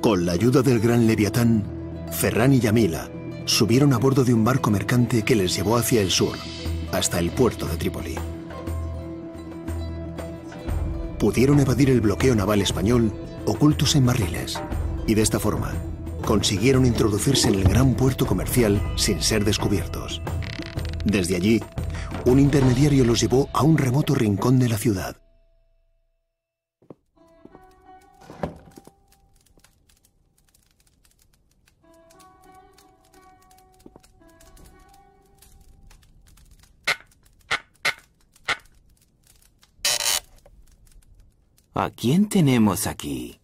Con la ayuda del gran Leviatán, Ferran y Yamila subieron a bordo de un barco mercante que les llevó hacia el sur, hasta el puerto de Trípoli pudieron evadir el bloqueo naval español ocultos en barriles y de esta forma consiguieron introducirse en el gran puerto comercial sin ser descubiertos. Desde allí, un intermediario los llevó a un remoto rincón de la ciudad. ¿A quién tenemos aquí?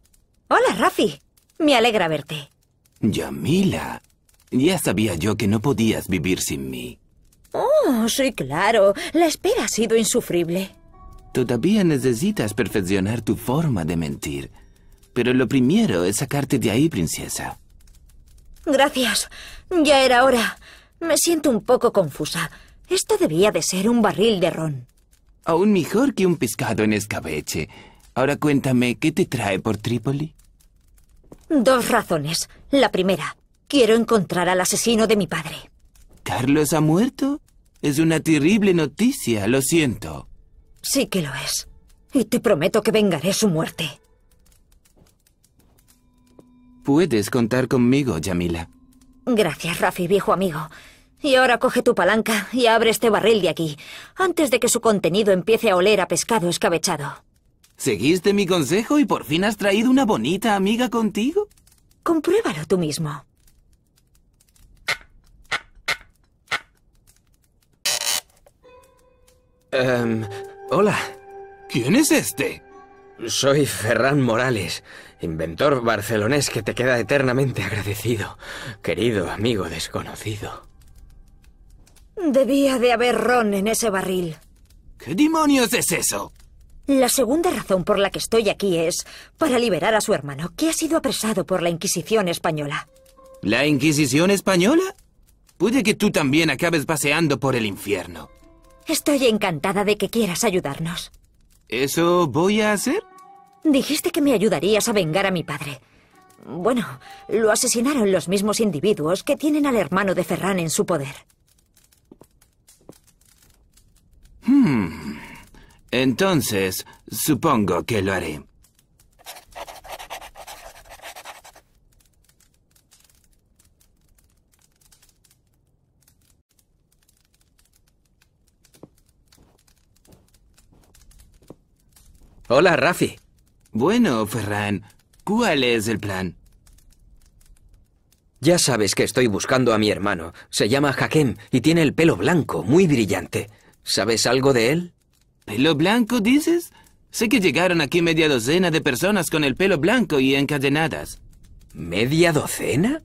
Hola, Rafi. Me alegra verte. Yamila, ya sabía yo que no podías vivir sin mí. Oh, sí, claro. La espera ha sido insufrible. Todavía necesitas perfeccionar tu forma de mentir. Pero lo primero es sacarte de ahí, princesa. Gracias. Ya era hora. Me siento un poco confusa. Esto debía de ser un barril de ron. Aún mejor que un pescado en escabeche. Ahora cuéntame, ¿qué te trae por Trípoli? Dos razones. La primera, quiero encontrar al asesino de mi padre. ¿Carlos ha muerto? Es una terrible noticia, lo siento. Sí que lo es. Y te prometo que vengaré su muerte. Puedes contar conmigo, Yamila. Gracias, Rafi, viejo amigo. Y ahora coge tu palanca y abre este barril de aquí, antes de que su contenido empiece a oler a pescado escabechado. Seguiste mi consejo y por fin has traído una bonita amiga contigo. Compruébalo tú mismo. Em, hola. ¿Quién es este? Soy Ferran Morales, inventor barcelonés que te queda eternamente agradecido, querido amigo desconocido. Debía de haber ron en ese barril. ¿Qué demonios es eso? La segunda razón por la que estoy aquí es para liberar a su hermano, que ha sido apresado por la Inquisición española. ¿La Inquisición española? Puede que tú también acabes paseando por el infierno. Estoy encantada de que quieras ayudarnos. ¿Eso voy a hacer? Dijiste que me ayudarías a vengar a mi padre. Bueno, lo asesinaron los mismos individuos que tienen al hermano de Ferran en su poder. Hmm. Entonces, supongo que lo haré. Hola, Rafi. Bueno, Ferran, ¿cuál es el plan? Ya sabes que estoy buscando a mi hermano. Se llama Hakem y tiene el pelo blanco, muy brillante. ¿Sabes algo de él? ¿Pelo blanco, dices? Sé que llegaron aquí media docena de personas con el pelo blanco y encadenadas. ¿Media docena?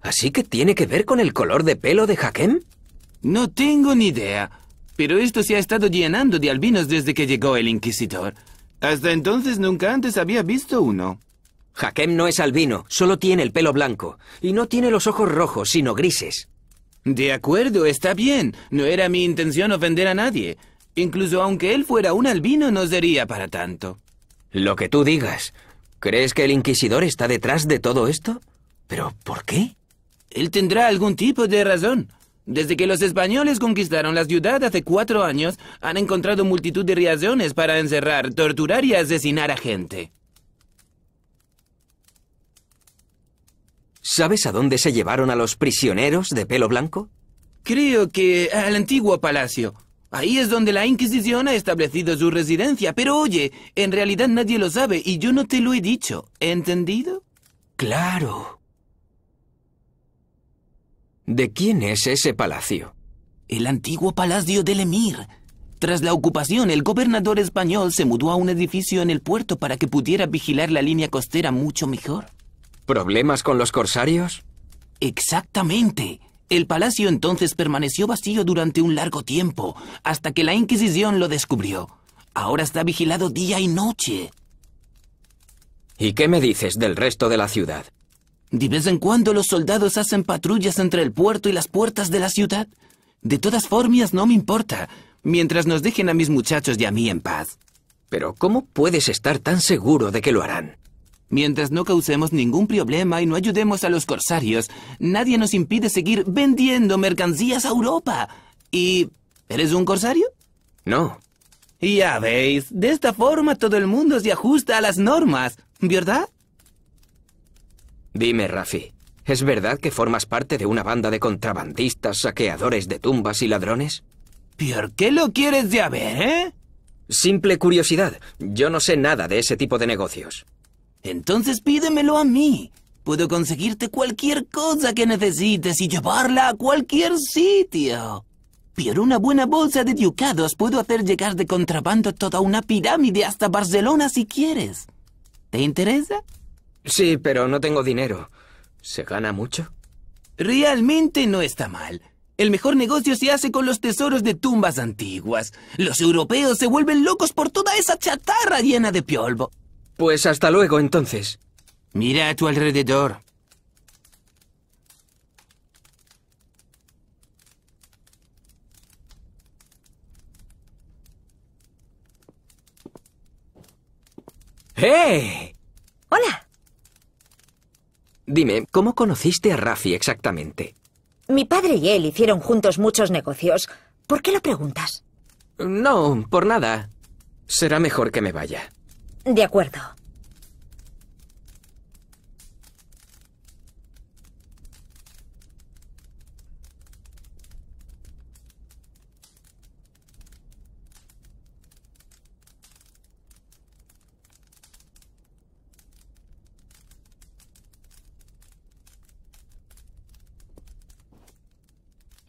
¿Así que tiene que ver con el color de pelo de Hakem? No tengo ni idea, pero esto se ha estado llenando de albinos desde que llegó el Inquisidor. Hasta entonces nunca antes había visto uno. Hakem no es albino, solo tiene el pelo blanco, y no tiene los ojos rojos, sino grises. De acuerdo, está bien. No era mi intención ofender a nadie. Incluso aunque él fuera un albino, no sería para tanto. Lo que tú digas. ¿Crees que el Inquisidor está detrás de todo esto? ¿Pero por qué? Él tendrá algún tipo de razón. Desde que los españoles conquistaron la ciudad hace cuatro años, han encontrado multitud de razones para encerrar, torturar y asesinar a gente. ¿Sabes a dónde se llevaron a los prisioneros de pelo blanco? Creo que al antiguo palacio. Ahí es donde la Inquisición ha establecido su residencia. Pero oye, en realidad nadie lo sabe y yo no te lo he dicho. ¿Entendido? Claro. ¿De quién es ese palacio? El antiguo palacio del Emir. Tras la ocupación, el gobernador español se mudó a un edificio en el puerto para que pudiera vigilar la línea costera mucho mejor. ¿Problemas con los corsarios? Exactamente. El palacio entonces permaneció vacío durante un largo tiempo, hasta que la Inquisición lo descubrió. Ahora está vigilado día y noche. ¿Y qué me dices del resto de la ciudad? De vez en cuando los soldados hacen patrullas entre el puerto y las puertas de la ciudad. De todas formas, no me importa, mientras nos dejen a mis muchachos y a mí en paz. Pero ¿cómo puedes estar tan seguro de que lo harán? Mientras no causemos ningún problema y no ayudemos a los corsarios, nadie nos impide seguir vendiendo mercancías a Europa. ¿Y eres un corsario? No. Ya veis, de esta forma todo el mundo se ajusta a las normas, ¿verdad? Dime, Rafi, ¿es verdad que formas parte de una banda de contrabandistas, saqueadores de tumbas y ladrones? ¿Por qué lo quieres de haber, eh? Simple curiosidad. Yo no sé nada de ese tipo de negocios. Entonces pídemelo a mí. Puedo conseguirte cualquier cosa que necesites y llevarla a cualquier sitio. Pero una buena bolsa de ducados puedo hacer llegar de contrabando toda una pirámide hasta Barcelona si quieres. ¿Te interesa? Sí, pero no tengo dinero. ¿Se gana mucho? Realmente no está mal. El mejor negocio se hace con los tesoros de tumbas antiguas. Los europeos se vuelven locos por toda esa chatarra llena de polvo. Pues hasta luego entonces. Mira a tu alrededor. ¡Eh! Hola. Dime, ¿cómo conociste a Rafi exactamente? Mi padre y él hicieron juntos muchos negocios. ¿Por qué lo preguntas? No, por nada. Será mejor que me vaya. De acuerdo.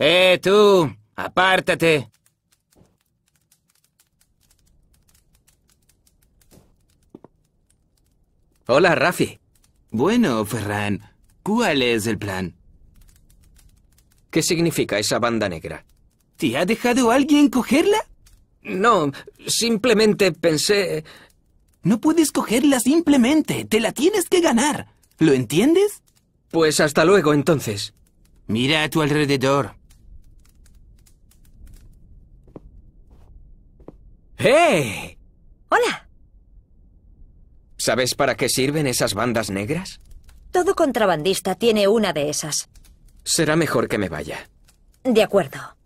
¡Eh, tú! ¡Apártate! Hola, Rafi. Bueno, Ferran, ¿cuál es el plan? ¿Qué significa esa banda negra? ¿Te ha dejado alguien cogerla? No, simplemente pensé... No puedes cogerla simplemente, te la tienes que ganar. ¿Lo entiendes? Pues hasta luego entonces. Mira a tu alrededor. ¡Eh! ¡Hola! ¿Sabes para qué sirven esas bandas negras? Todo contrabandista tiene una de esas. Será mejor que me vaya. De acuerdo.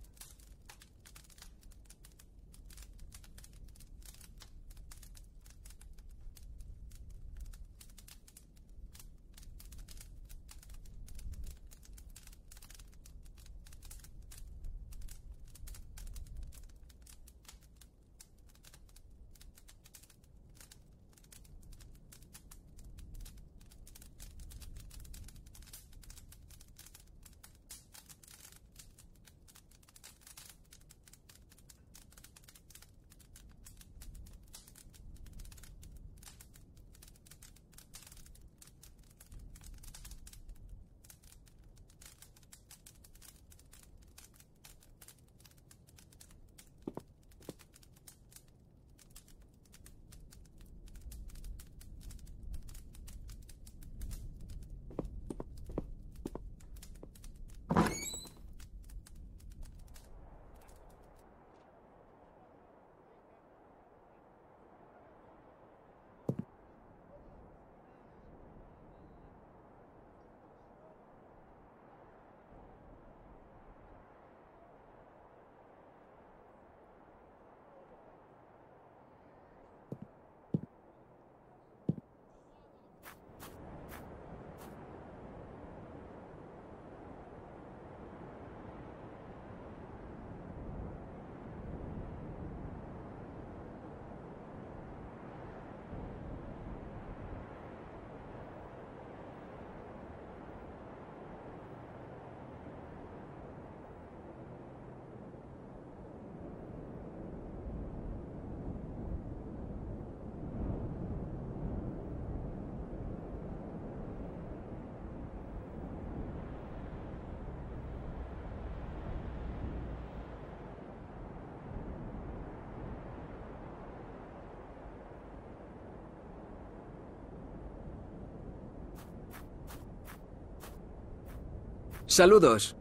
Saludos.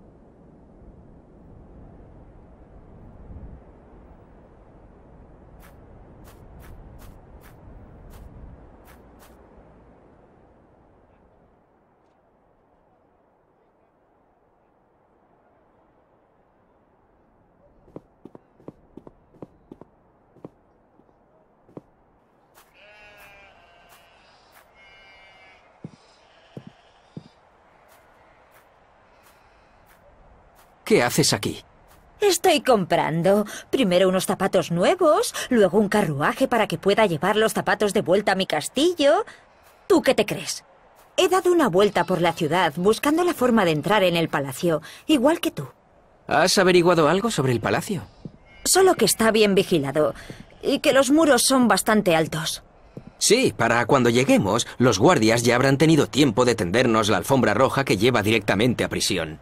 ¿Qué haces aquí? Estoy comprando. Primero unos zapatos nuevos, luego un carruaje para que pueda llevar los zapatos de vuelta a mi castillo. ¿Tú qué te crees? He dado una vuelta por la ciudad buscando la forma de entrar en el palacio, igual que tú. ¿Has averiguado algo sobre el palacio? Solo que está bien vigilado y que los muros son bastante altos. Sí, para cuando lleguemos, los guardias ya habrán tenido tiempo de tendernos la alfombra roja que lleva directamente a prisión.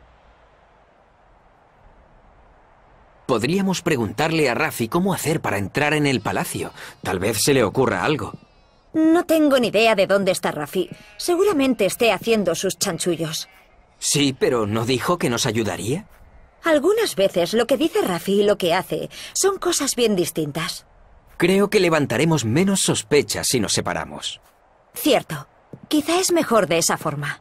Podríamos preguntarle a Rafi cómo hacer para entrar en el palacio. Tal vez se le ocurra algo. No tengo ni idea de dónde está Rafi. Seguramente esté haciendo sus chanchullos. Sí, pero ¿no dijo que nos ayudaría? Algunas veces lo que dice Rafi y lo que hace son cosas bien distintas. Creo que levantaremos menos sospechas si nos separamos. Cierto. Quizá es mejor de esa forma.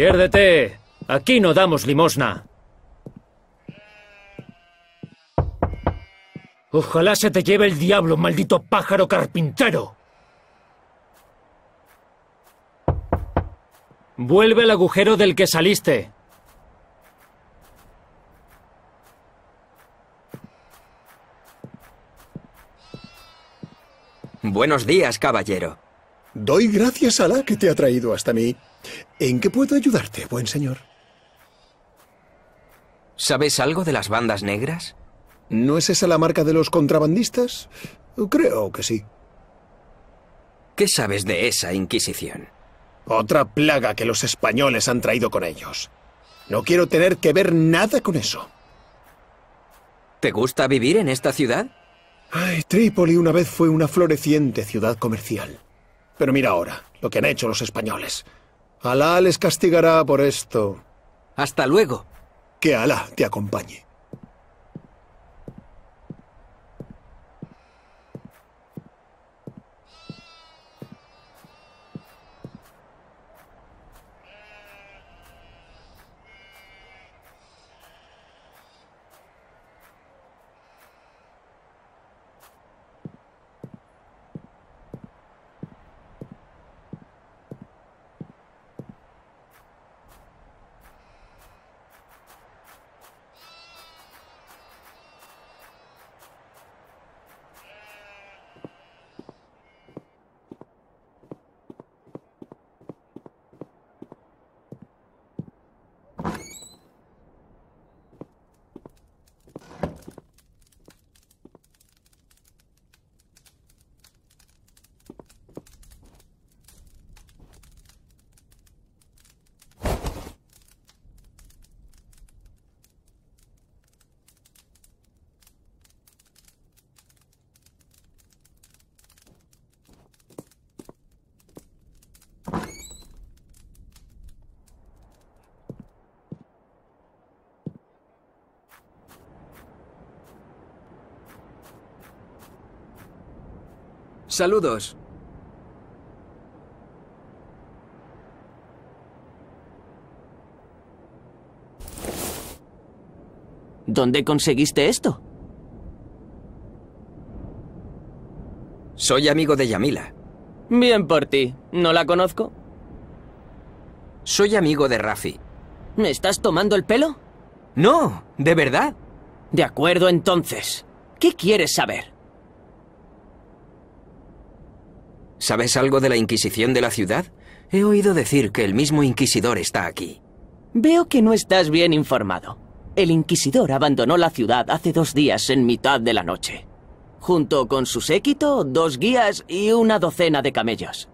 ¡Piérdete! Aquí no damos limosna. Ojalá se te lleve el diablo, maldito pájaro carpintero. Vuelve al agujero del que saliste. Buenos días, caballero. Doy gracias a la que te ha traído hasta mí. ¿En qué puedo ayudarte, buen señor? ¿Sabes algo de las bandas negras? ¿No es esa la marca de los contrabandistas? Creo que sí. ¿Qué sabes de esa Inquisición? Otra plaga que los españoles han traído con ellos. No quiero tener que ver nada con eso. ¿Te gusta vivir en esta ciudad? Ay, Trípoli una vez fue una floreciente ciudad comercial. Pero mira ahora lo que han hecho los españoles. Alá les castigará por esto. Hasta luego. Que Alá te acompañe. Saludos. ¿Dónde conseguiste esto? Soy amigo de Yamila. Bien por ti. ¿No la conozco? Soy amigo de Rafi. ¿Me estás tomando el pelo? No, de verdad. De acuerdo entonces. ¿Qué quieres saber? ¿Sabes algo de la Inquisición de la ciudad? He oído decir que el mismo Inquisidor está aquí. Veo que no estás bien informado. El Inquisidor abandonó la ciudad hace dos días en mitad de la noche. Junto con su séquito, dos guías y una docena de camellos.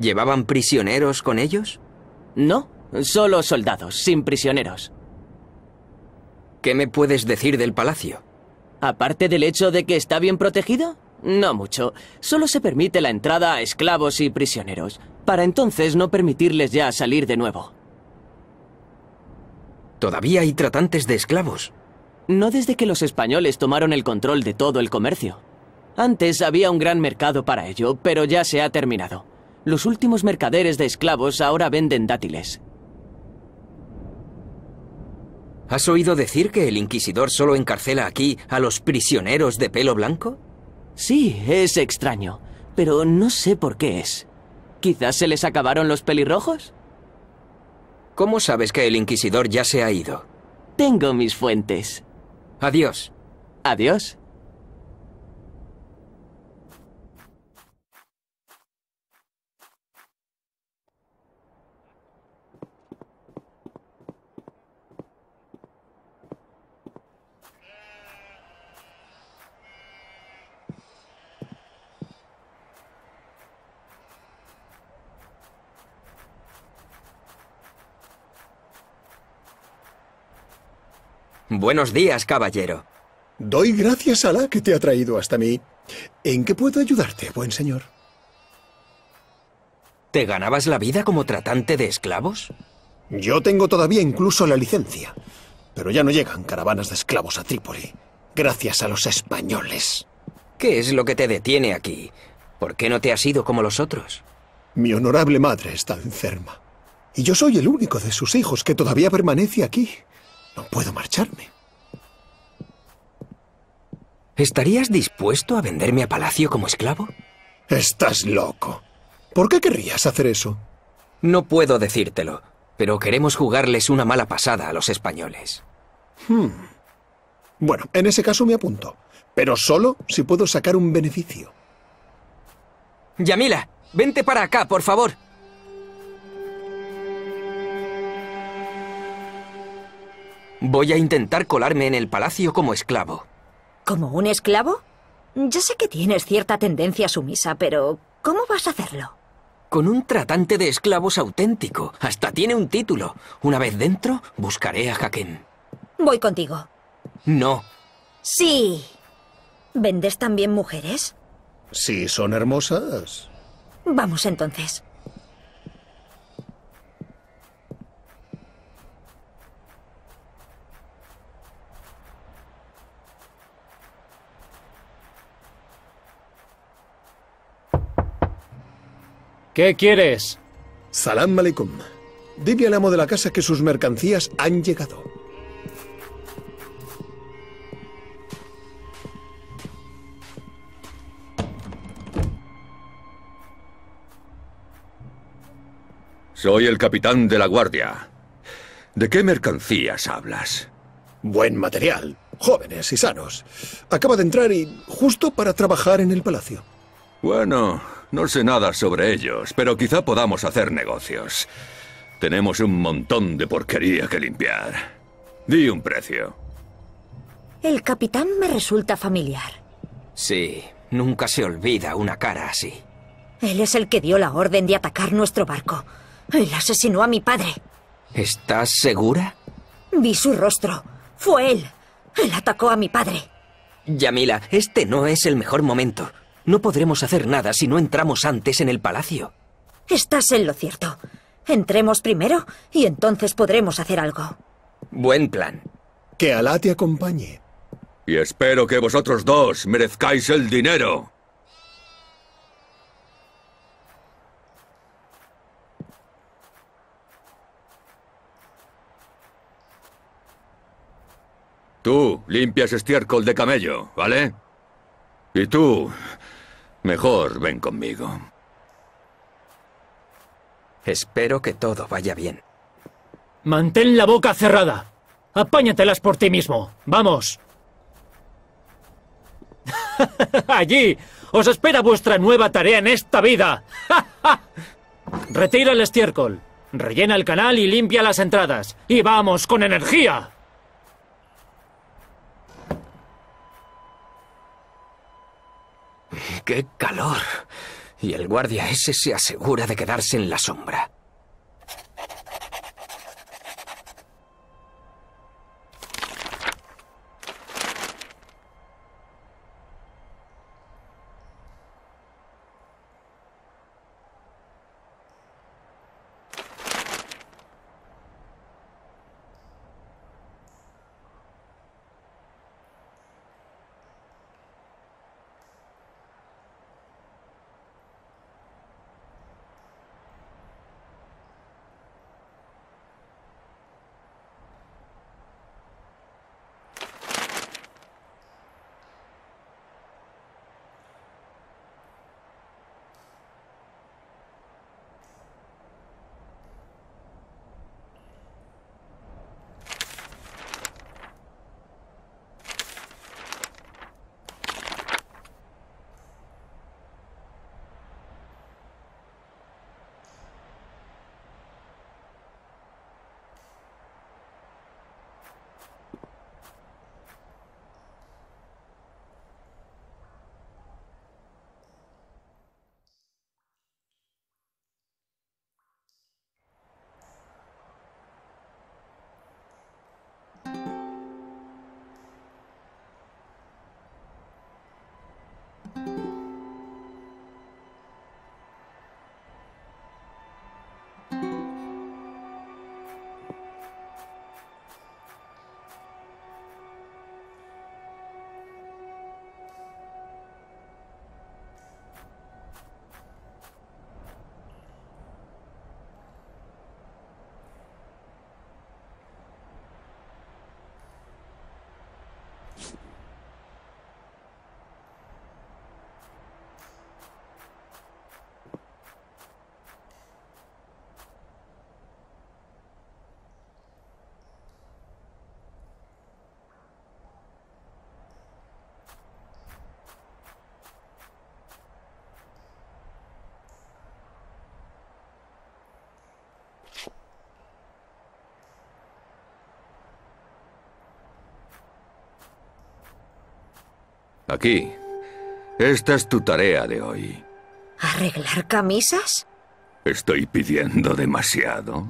¿Llevaban prisioneros con ellos? No, solo soldados, sin prisioneros. ¿Qué me puedes decir del palacio? Aparte del hecho de que está bien protegido, no mucho. Solo se permite la entrada a esclavos y prisioneros. Para entonces no permitirles ya salir de nuevo. Todavía hay tratantes de esclavos. No desde que los españoles tomaron el control de todo el comercio. Antes había un gran mercado para ello, pero ya se ha terminado. Los últimos mercaderes de esclavos ahora venden dátiles. ¿Has oído decir que el inquisidor solo encarcela aquí a los prisioneros de pelo blanco? Sí, es extraño, pero no sé por qué es. ¿Quizás se les acabaron los pelirrojos? ¿Cómo sabes que el Inquisidor ya se ha ido? Tengo mis fuentes. Adiós. Adiós. Buenos días, caballero. Doy gracias a la que te ha traído hasta mí. ¿En qué puedo ayudarte, buen señor? ¿Te ganabas la vida como tratante de esclavos? Yo tengo todavía incluso la licencia. Pero ya no llegan caravanas de esclavos a Trípoli. Gracias a los españoles. ¿Qué es lo que te detiene aquí? ¿Por qué no te has ido como los otros? Mi honorable madre está enferma. Y yo soy el único de sus hijos que todavía permanece aquí. No puedo marcharme. ¿Estarías dispuesto a venderme a Palacio como esclavo? Estás loco. ¿Por qué querrías hacer eso? No puedo decírtelo, pero queremos jugarles una mala pasada a los españoles. Hmm. Bueno, en ese caso me apunto, pero solo si puedo sacar un beneficio. Yamila, vente para acá, por favor. Voy a intentar colarme en el palacio como esclavo. ¿Como un esclavo? Ya sé que tienes cierta tendencia sumisa, pero ¿cómo vas a hacerlo? Con un tratante de esclavos auténtico. Hasta tiene un título. Una vez dentro, buscaré a Haken Voy contigo. No. Sí. ¿Vendes también mujeres? Sí, son hermosas. Vamos entonces. ¿Qué quieres? Salam aleikum. Dime al amo de la casa que sus mercancías han llegado. Soy el capitán de la guardia. ¿De qué mercancías hablas? Buen material, jóvenes y sanos. Acaba de entrar y justo para trabajar en el palacio. Bueno, no sé nada sobre ellos, pero quizá podamos hacer negocios. Tenemos un montón de porquería que limpiar. Di un precio. El capitán me resulta familiar. Sí, nunca se olvida una cara así. Él es el que dio la orden de atacar nuestro barco. Él asesinó a mi padre. ¿Estás segura? Vi su rostro. Fue él. Él atacó a mi padre. Yamila, este no es el mejor momento. No podremos hacer nada si no entramos antes en el palacio. Estás en lo cierto. Entremos primero y entonces podremos hacer algo. Buen plan. Que Alá te acompañe. Y espero que vosotros dos merezcáis el dinero. Tú limpias estiércol de camello, ¿vale? Y tú Mejor ven conmigo. Espero que todo vaya bien. Mantén la boca cerrada. Apáñatelas por ti mismo. Vamos. Allí os espera vuestra nueva tarea en esta vida. Retira el estiércol, rellena el canal y limpia las entradas. Y vamos con energía. ¡Qué calor! Y el guardia ese se asegura de quedarse en la sombra. Aquí. Esta es tu tarea de hoy. ¿Arreglar camisas? Estoy pidiendo demasiado.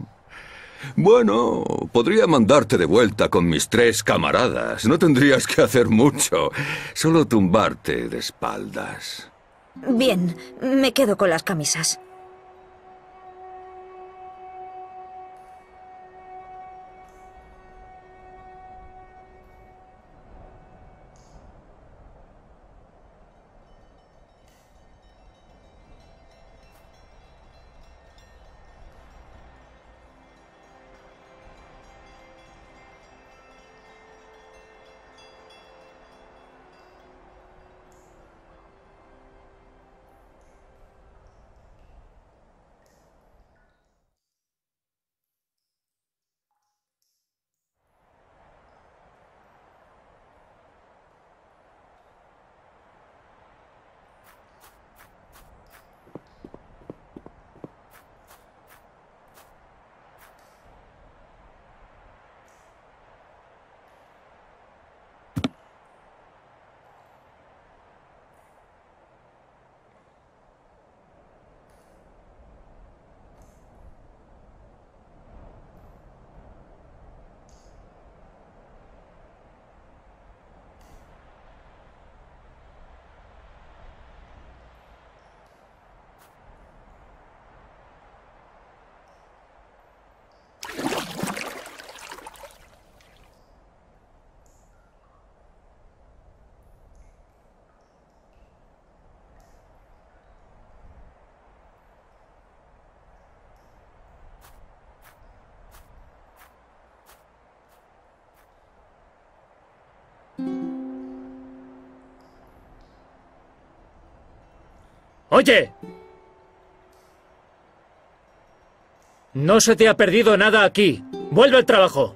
Bueno, podría mandarte de vuelta con mis tres camaradas. No tendrías que hacer mucho. Solo tumbarte de espaldas. Bien, me quedo con las camisas. ¡Oye! No se te ha perdido nada aquí. Vuelve al trabajo.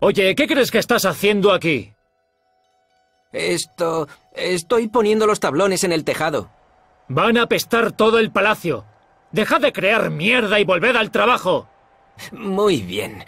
Oye, ¿qué crees que estás haciendo aquí? Esto... estoy poniendo los tablones en el tejado. Van a apestar todo el palacio. ¡Dejad de crear mierda y volved al trabajo. Muy bien.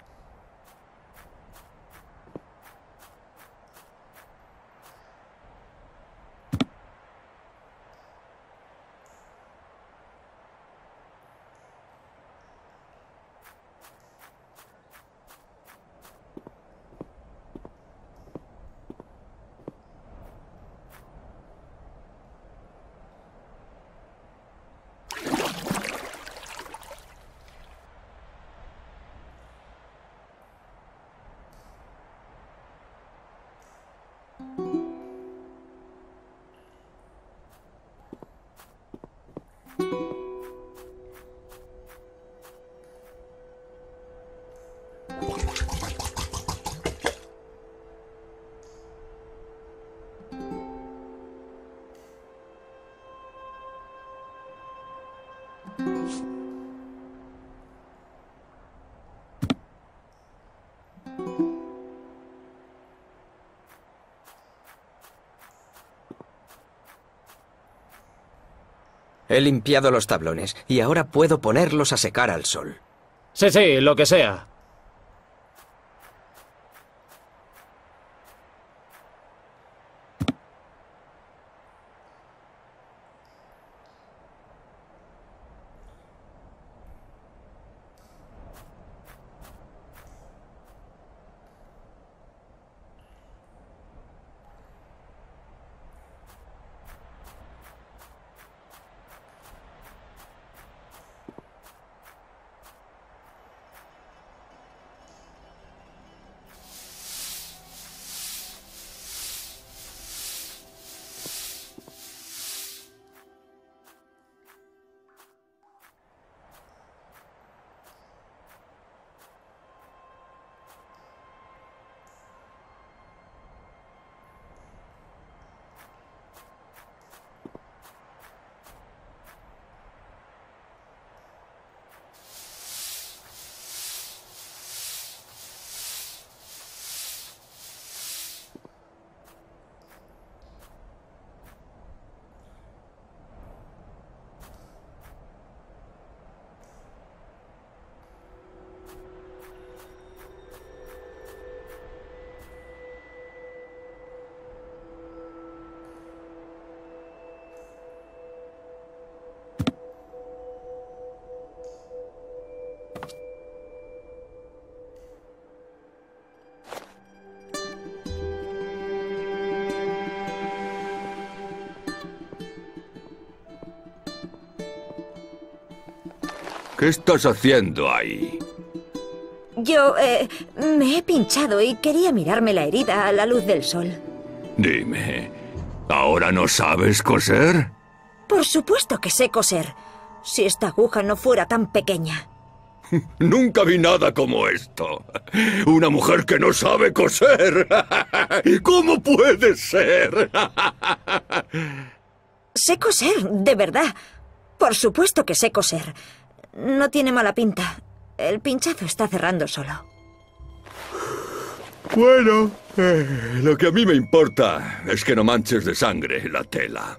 He limpiado los tablones y ahora puedo ponerlos a secar al sol. Sí, sí, lo que sea. ¿Qué estás haciendo ahí? Yo, eh, me he pinchado y quería mirarme la herida a la luz del sol. Dime, ¿ahora no sabes coser? Por supuesto que sé coser. Si esta aguja no fuera tan pequeña. Nunca vi nada como esto. Una mujer que no sabe coser. ¿Cómo puede ser? sé coser, de verdad. Por supuesto que sé coser. No tiene mala pinta. El pinchazo está cerrando solo. Bueno, eh, lo que a mí me importa es que no manches de sangre la tela.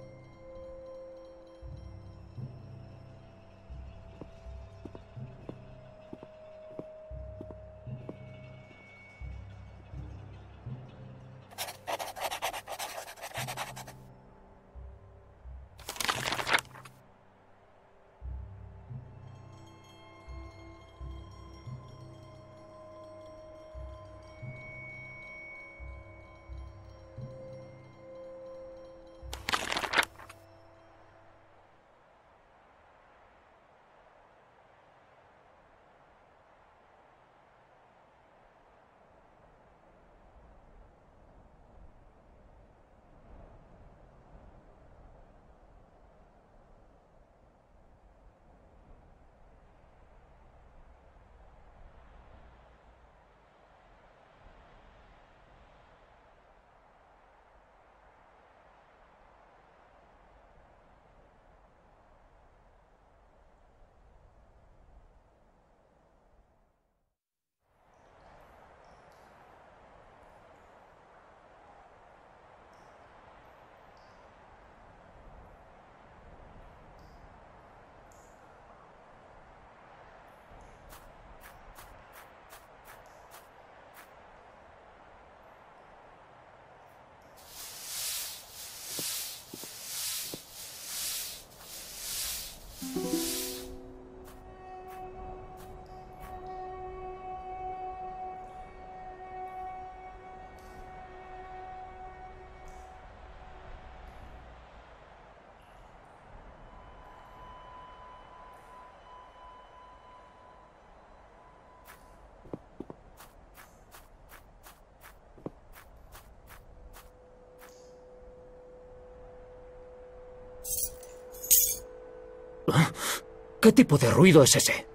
¿Qué tipo de ruido es ese?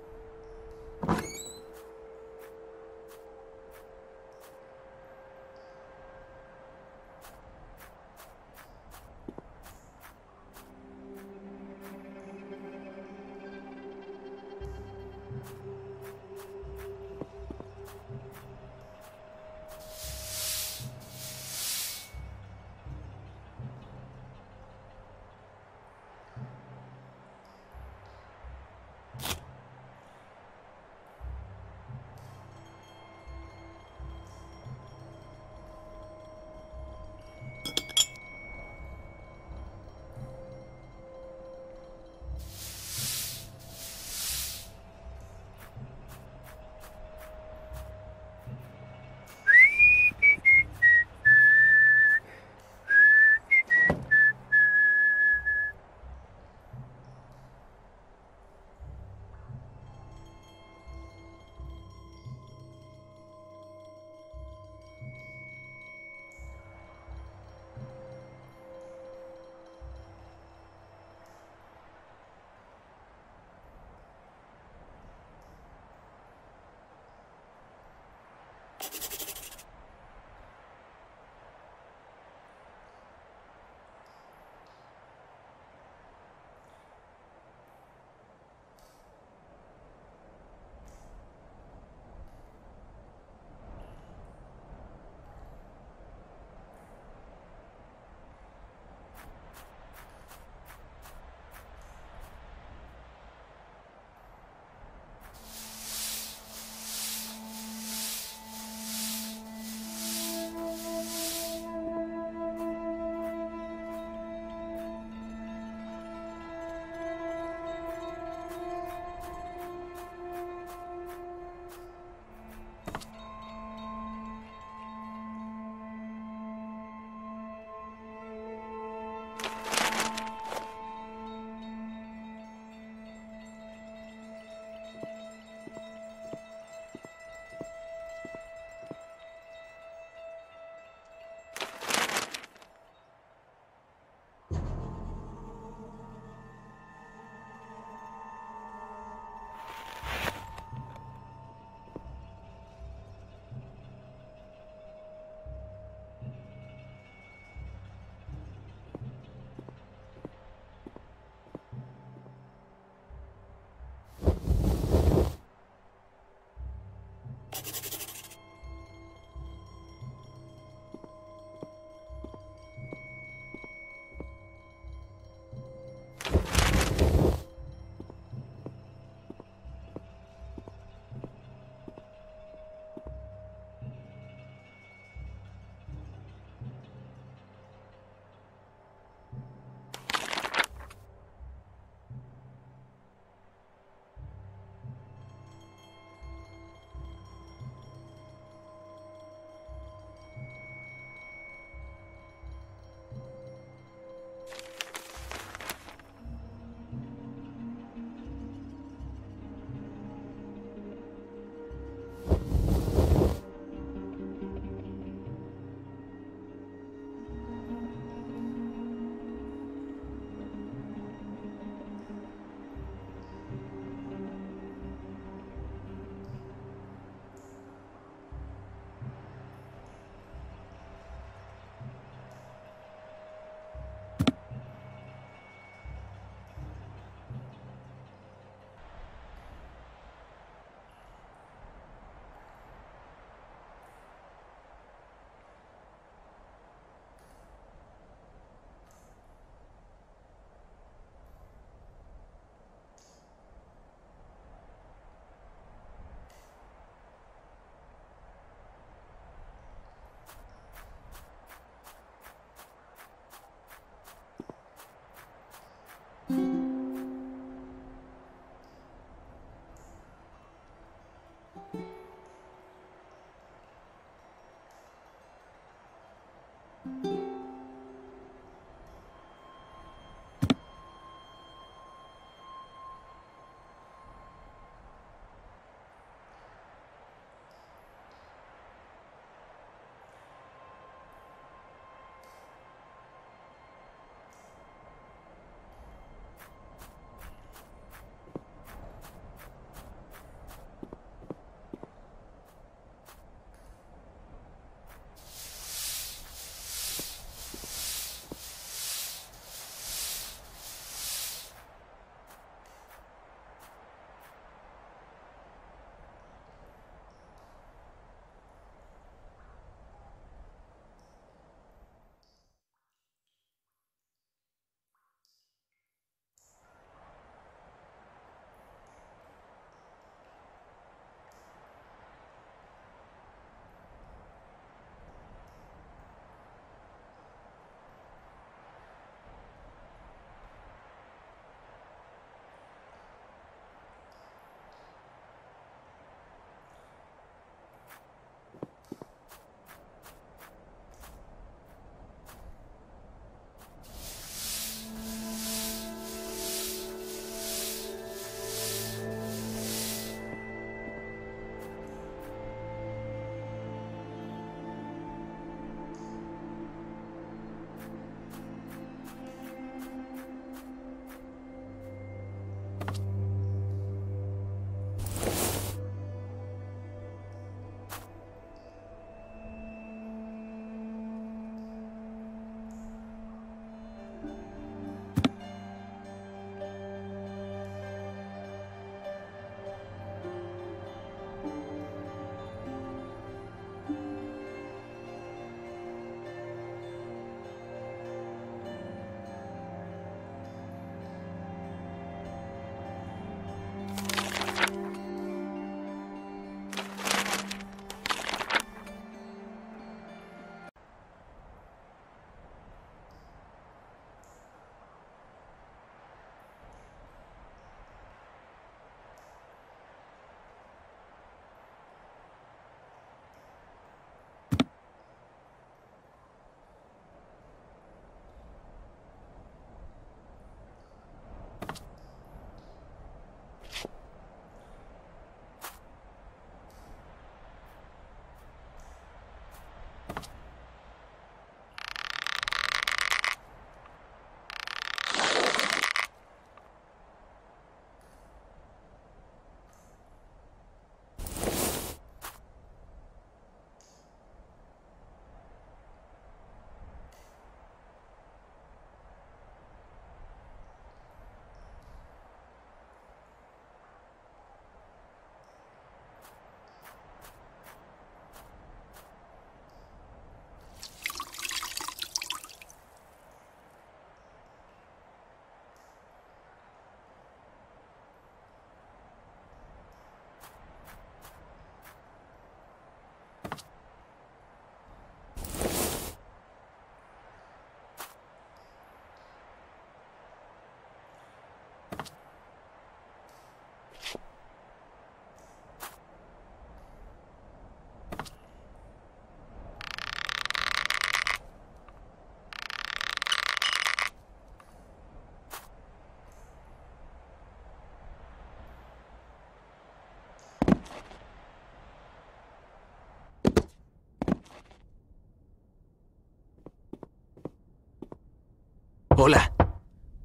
Hola.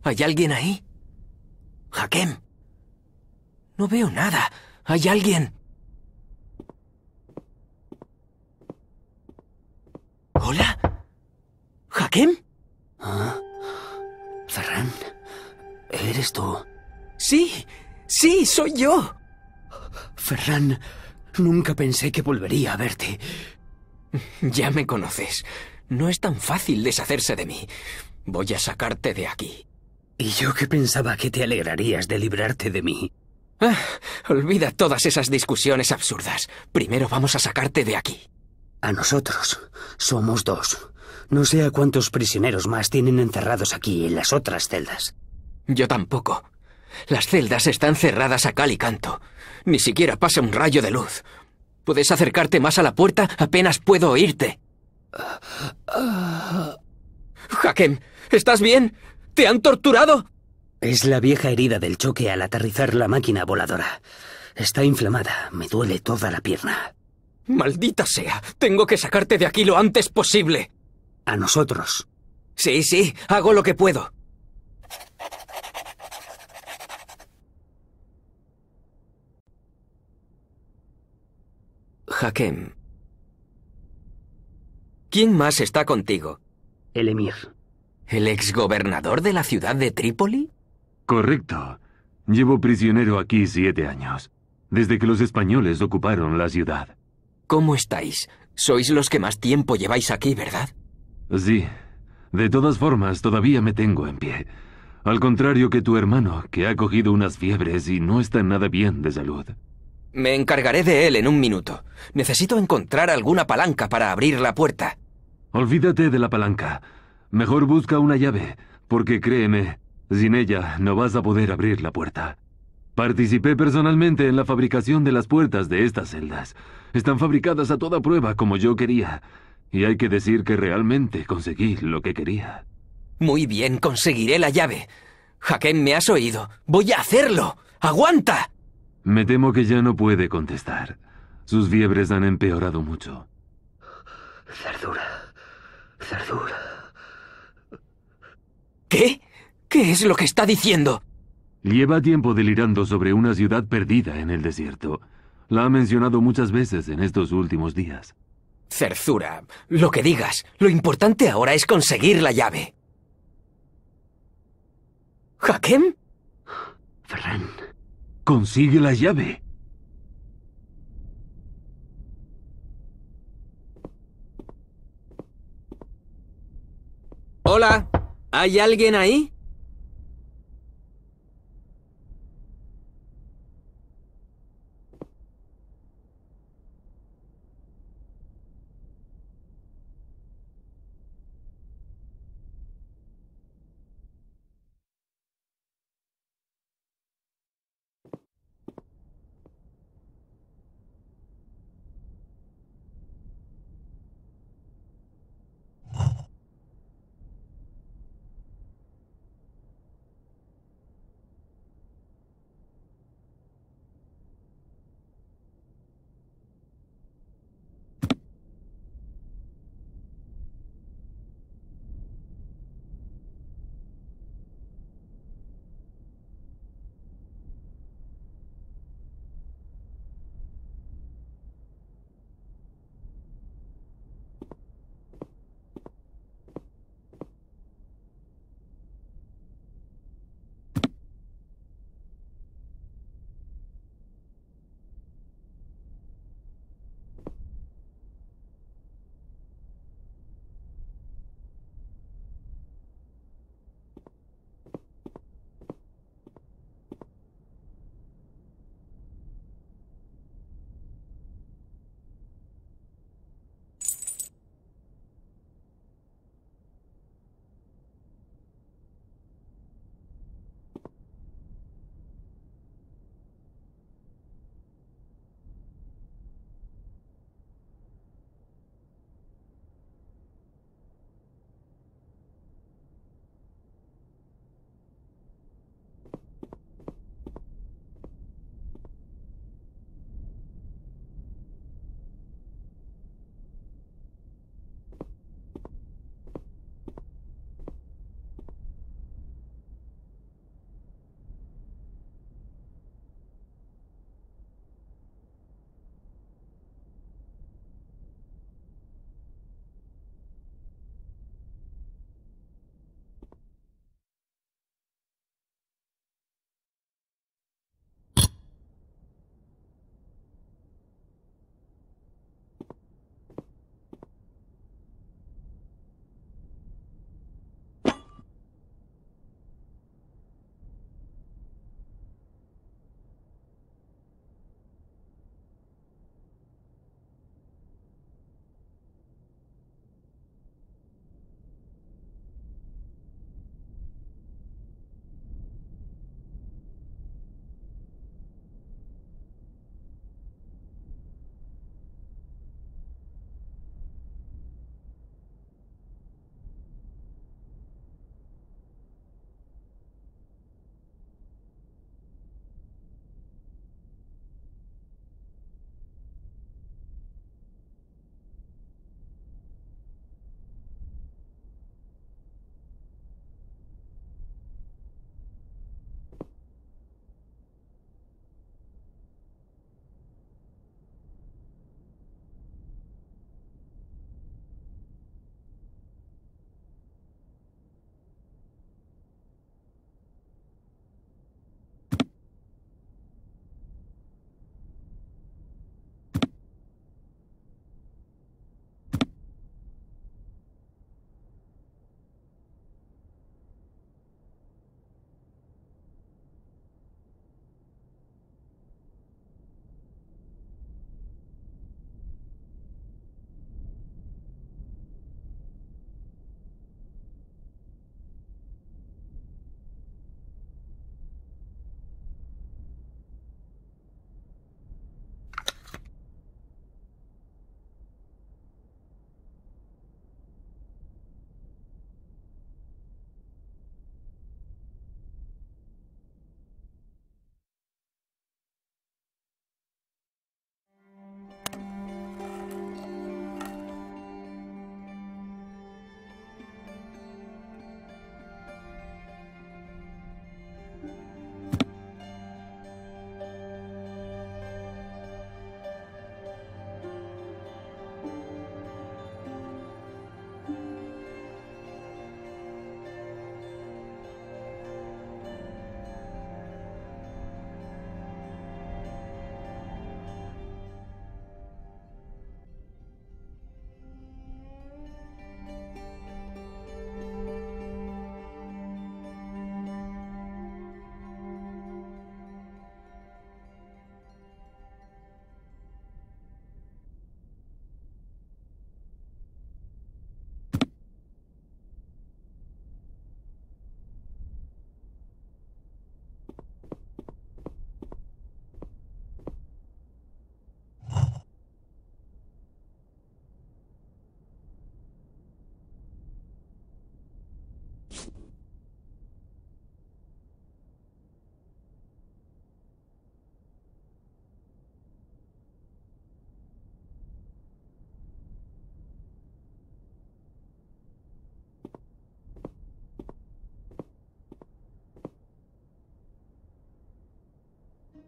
¿Hay alguien ahí? Hakem. No veo nada. ¿Hay alguien? ¿Hola? ¿Hakem? ¿Ah? Ferran, ¿eres tú? Sí, sí, soy yo. Ferran, nunca pensé que volvería a verte. Ya me conoces. No es tan fácil deshacerse de mí. Voy a sacarte de aquí. Y yo que pensaba que te alegrarías de librarte de mí. Ah, olvida todas esas discusiones absurdas. Primero vamos a sacarte de aquí. A nosotros. Somos dos. No sé a cuántos prisioneros más tienen encerrados aquí en las otras celdas. Yo tampoco. Las celdas están cerradas a cal y canto. Ni siquiera pasa un rayo de luz. Puedes acercarte más a la puerta, apenas puedo oírte. Ah, ah. Jakem. ¿Estás bien? ¿Te han torturado? Es la vieja herida del choque al aterrizar la máquina voladora. Está inflamada, me duele toda la pierna. Maldita sea, tengo que sacarte de aquí lo antes posible. A nosotros. Sí, sí, hago lo que puedo. Hakem. ¿Quién más está contigo? El Emir. ¿El exgobernador de la ciudad de Trípoli? Correcto. Llevo prisionero aquí siete años, desde que los españoles ocuparon la ciudad. ¿Cómo estáis? Sois los que más tiempo lleváis aquí, ¿verdad? Sí. De todas formas, todavía me tengo en pie. Al contrario que tu hermano, que ha cogido unas fiebres y no está nada bien de salud. Me encargaré de él en un minuto. Necesito encontrar alguna palanca para abrir la puerta. Olvídate de la palanca. Mejor busca una llave, porque créeme, sin ella no vas a poder abrir la puerta. Participé personalmente en la fabricación de las puertas de estas celdas. Están fabricadas a toda prueba como yo quería. Y hay que decir que realmente conseguí lo que quería. Muy bien, conseguiré la llave. jaquen me has oído. Voy a hacerlo. ¡Aguanta! Me temo que ya no puede contestar. Sus fiebres han empeorado mucho. Cerdura. Cerdura. ¿Qué? ¿Qué es lo que está diciendo? Lleva tiempo delirando sobre una ciudad perdida en el desierto. La ha mencionado muchas veces en estos últimos días. Cerzura, lo que digas, lo importante ahora es conseguir la llave. ¿Hakem? Ferran, consigue la llave. Hola. ¿Hay alguien ahí?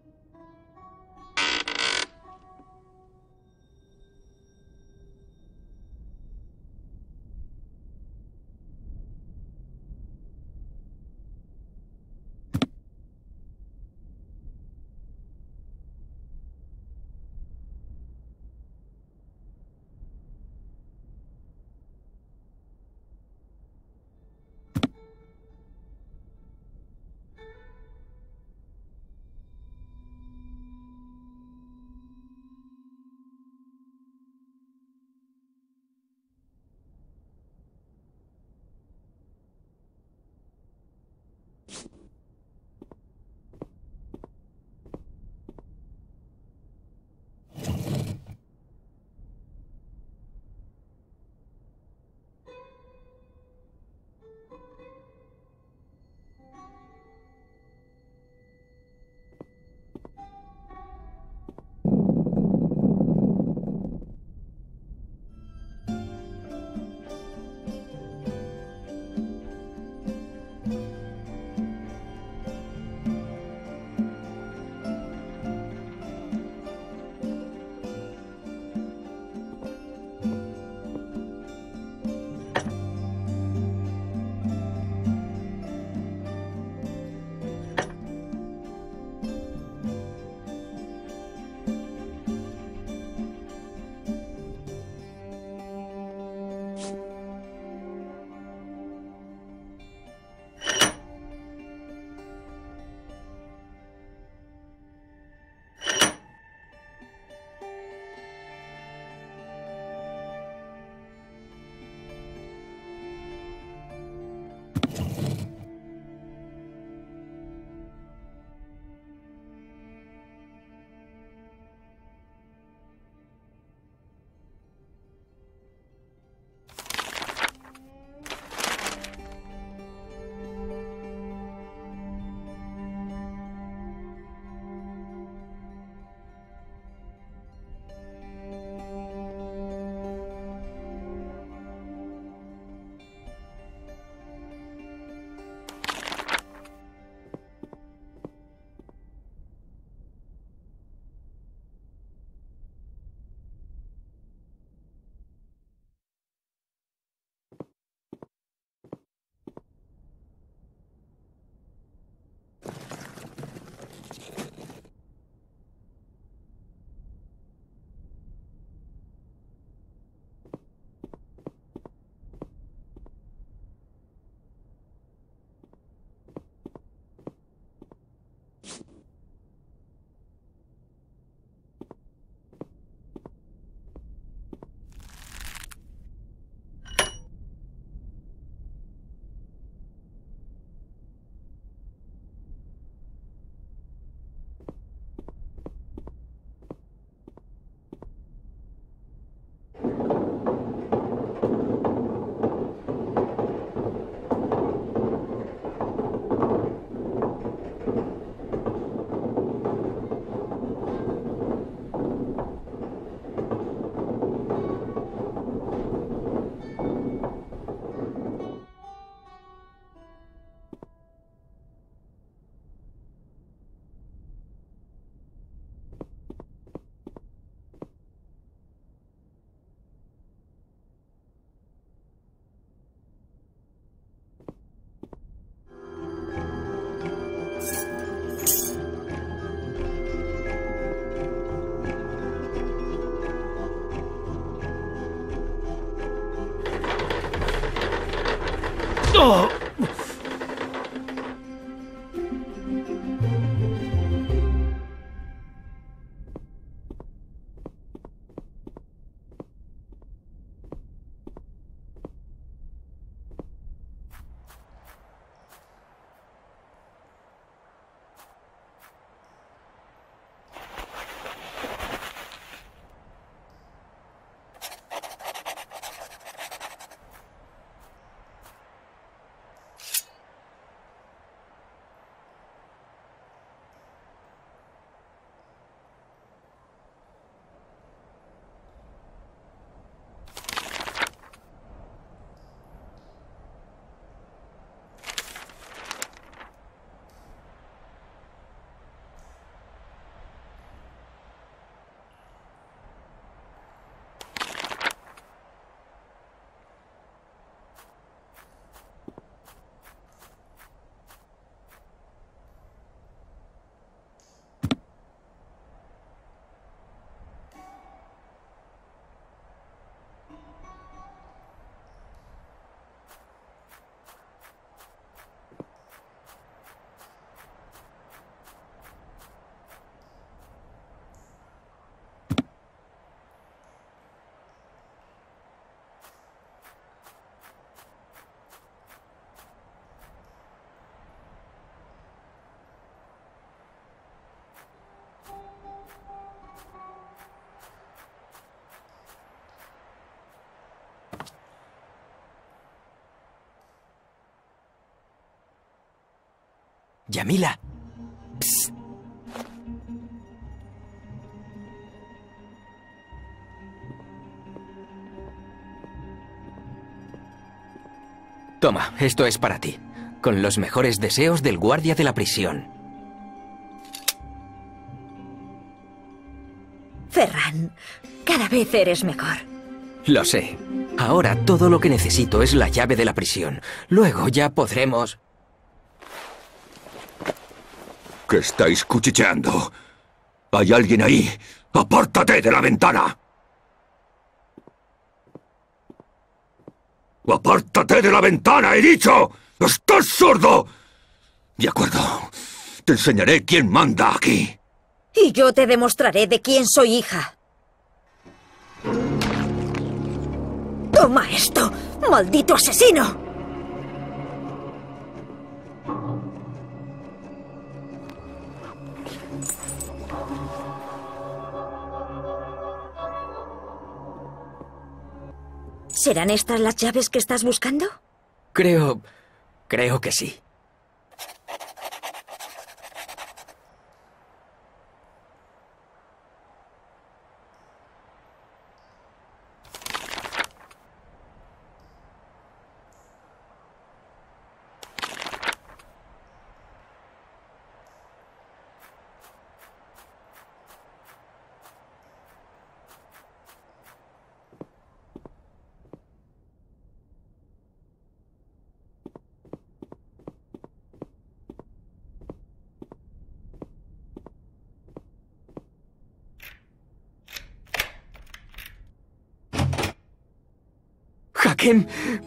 Thank you. Oh! Yamila. Toma, esto es para ti, con los mejores deseos del guardia de la prisión. Ferran, cada vez eres mejor. Lo sé. Ahora todo lo que necesito es la llave de la prisión. Luego ya podremos... ¿Qué estáis cuchicheando? Hay alguien ahí. ¡Apártate de la ventana! ¡Apártate de la ventana, he dicho! ¡Estás sordo! De acuerdo. Te enseñaré quién manda aquí. Y yo te demostraré de quién soy hija. ¡Toma esto! ¡Maldito asesino! ¿Serán estas las llaves que estás buscando? Creo... creo que sí.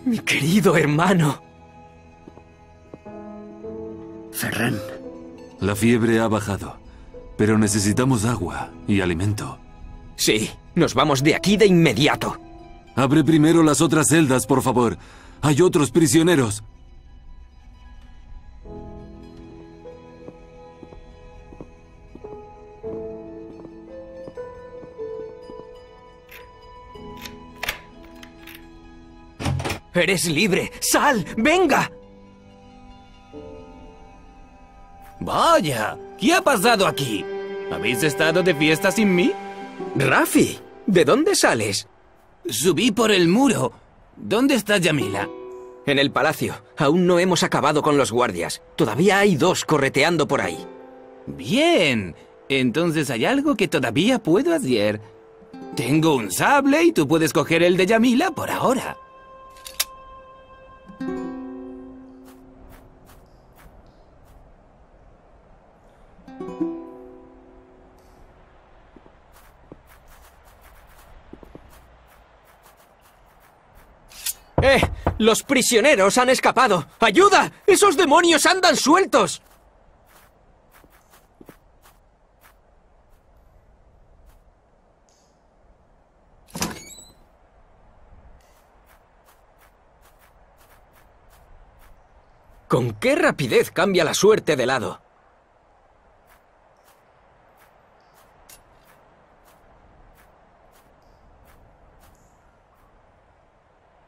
mi querido hermano. Ferran. La fiebre ha bajado, pero necesitamos agua y alimento. Sí, nos vamos de aquí de inmediato. Abre primero las otras celdas, por favor. Hay otros prisioneros. Eres libre. Sal, venga. Vaya, ¿qué ha pasado aquí? ¿Habéis estado de fiesta sin mí? Rafi, ¿de dónde sales? Subí por el muro. ¿Dónde está Yamila? En el palacio. Aún no hemos acabado con los guardias. Todavía hay dos correteando por ahí. Bien. Entonces hay algo que todavía puedo hacer. Tengo un sable y tú puedes coger el de Yamila por ahora. Los prisioneros han escapado. ¡Ayuda! ¡Esos demonios andan sueltos! ¿Con qué rapidez cambia la suerte de lado?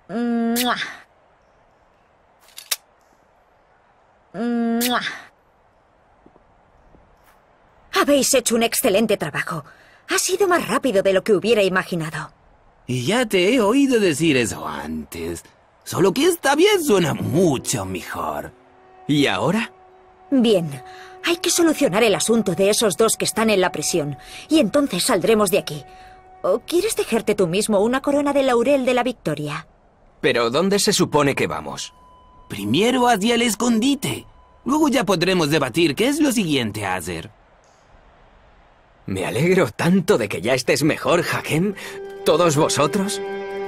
Mm. Habéis hecho un excelente trabajo. Ha sido más rápido de lo que hubiera imaginado. Y ya te he oído decir eso antes. Solo que esta vez suena mucho mejor. ¿Y ahora? Bien. Hay que solucionar el asunto de esos dos que están en la prisión. Y entonces saldremos de aquí. ¿O quieres dejarte tú mismo una corona de laurel de la victoria? Pero ¿dónde se supone que vamos? Primero hacia el escondite. Luego ya podremos debatir qué es lo siguiente a hacer. Me alegro tanto de que ya estés mejor, Haken. ¿Todos vosotros?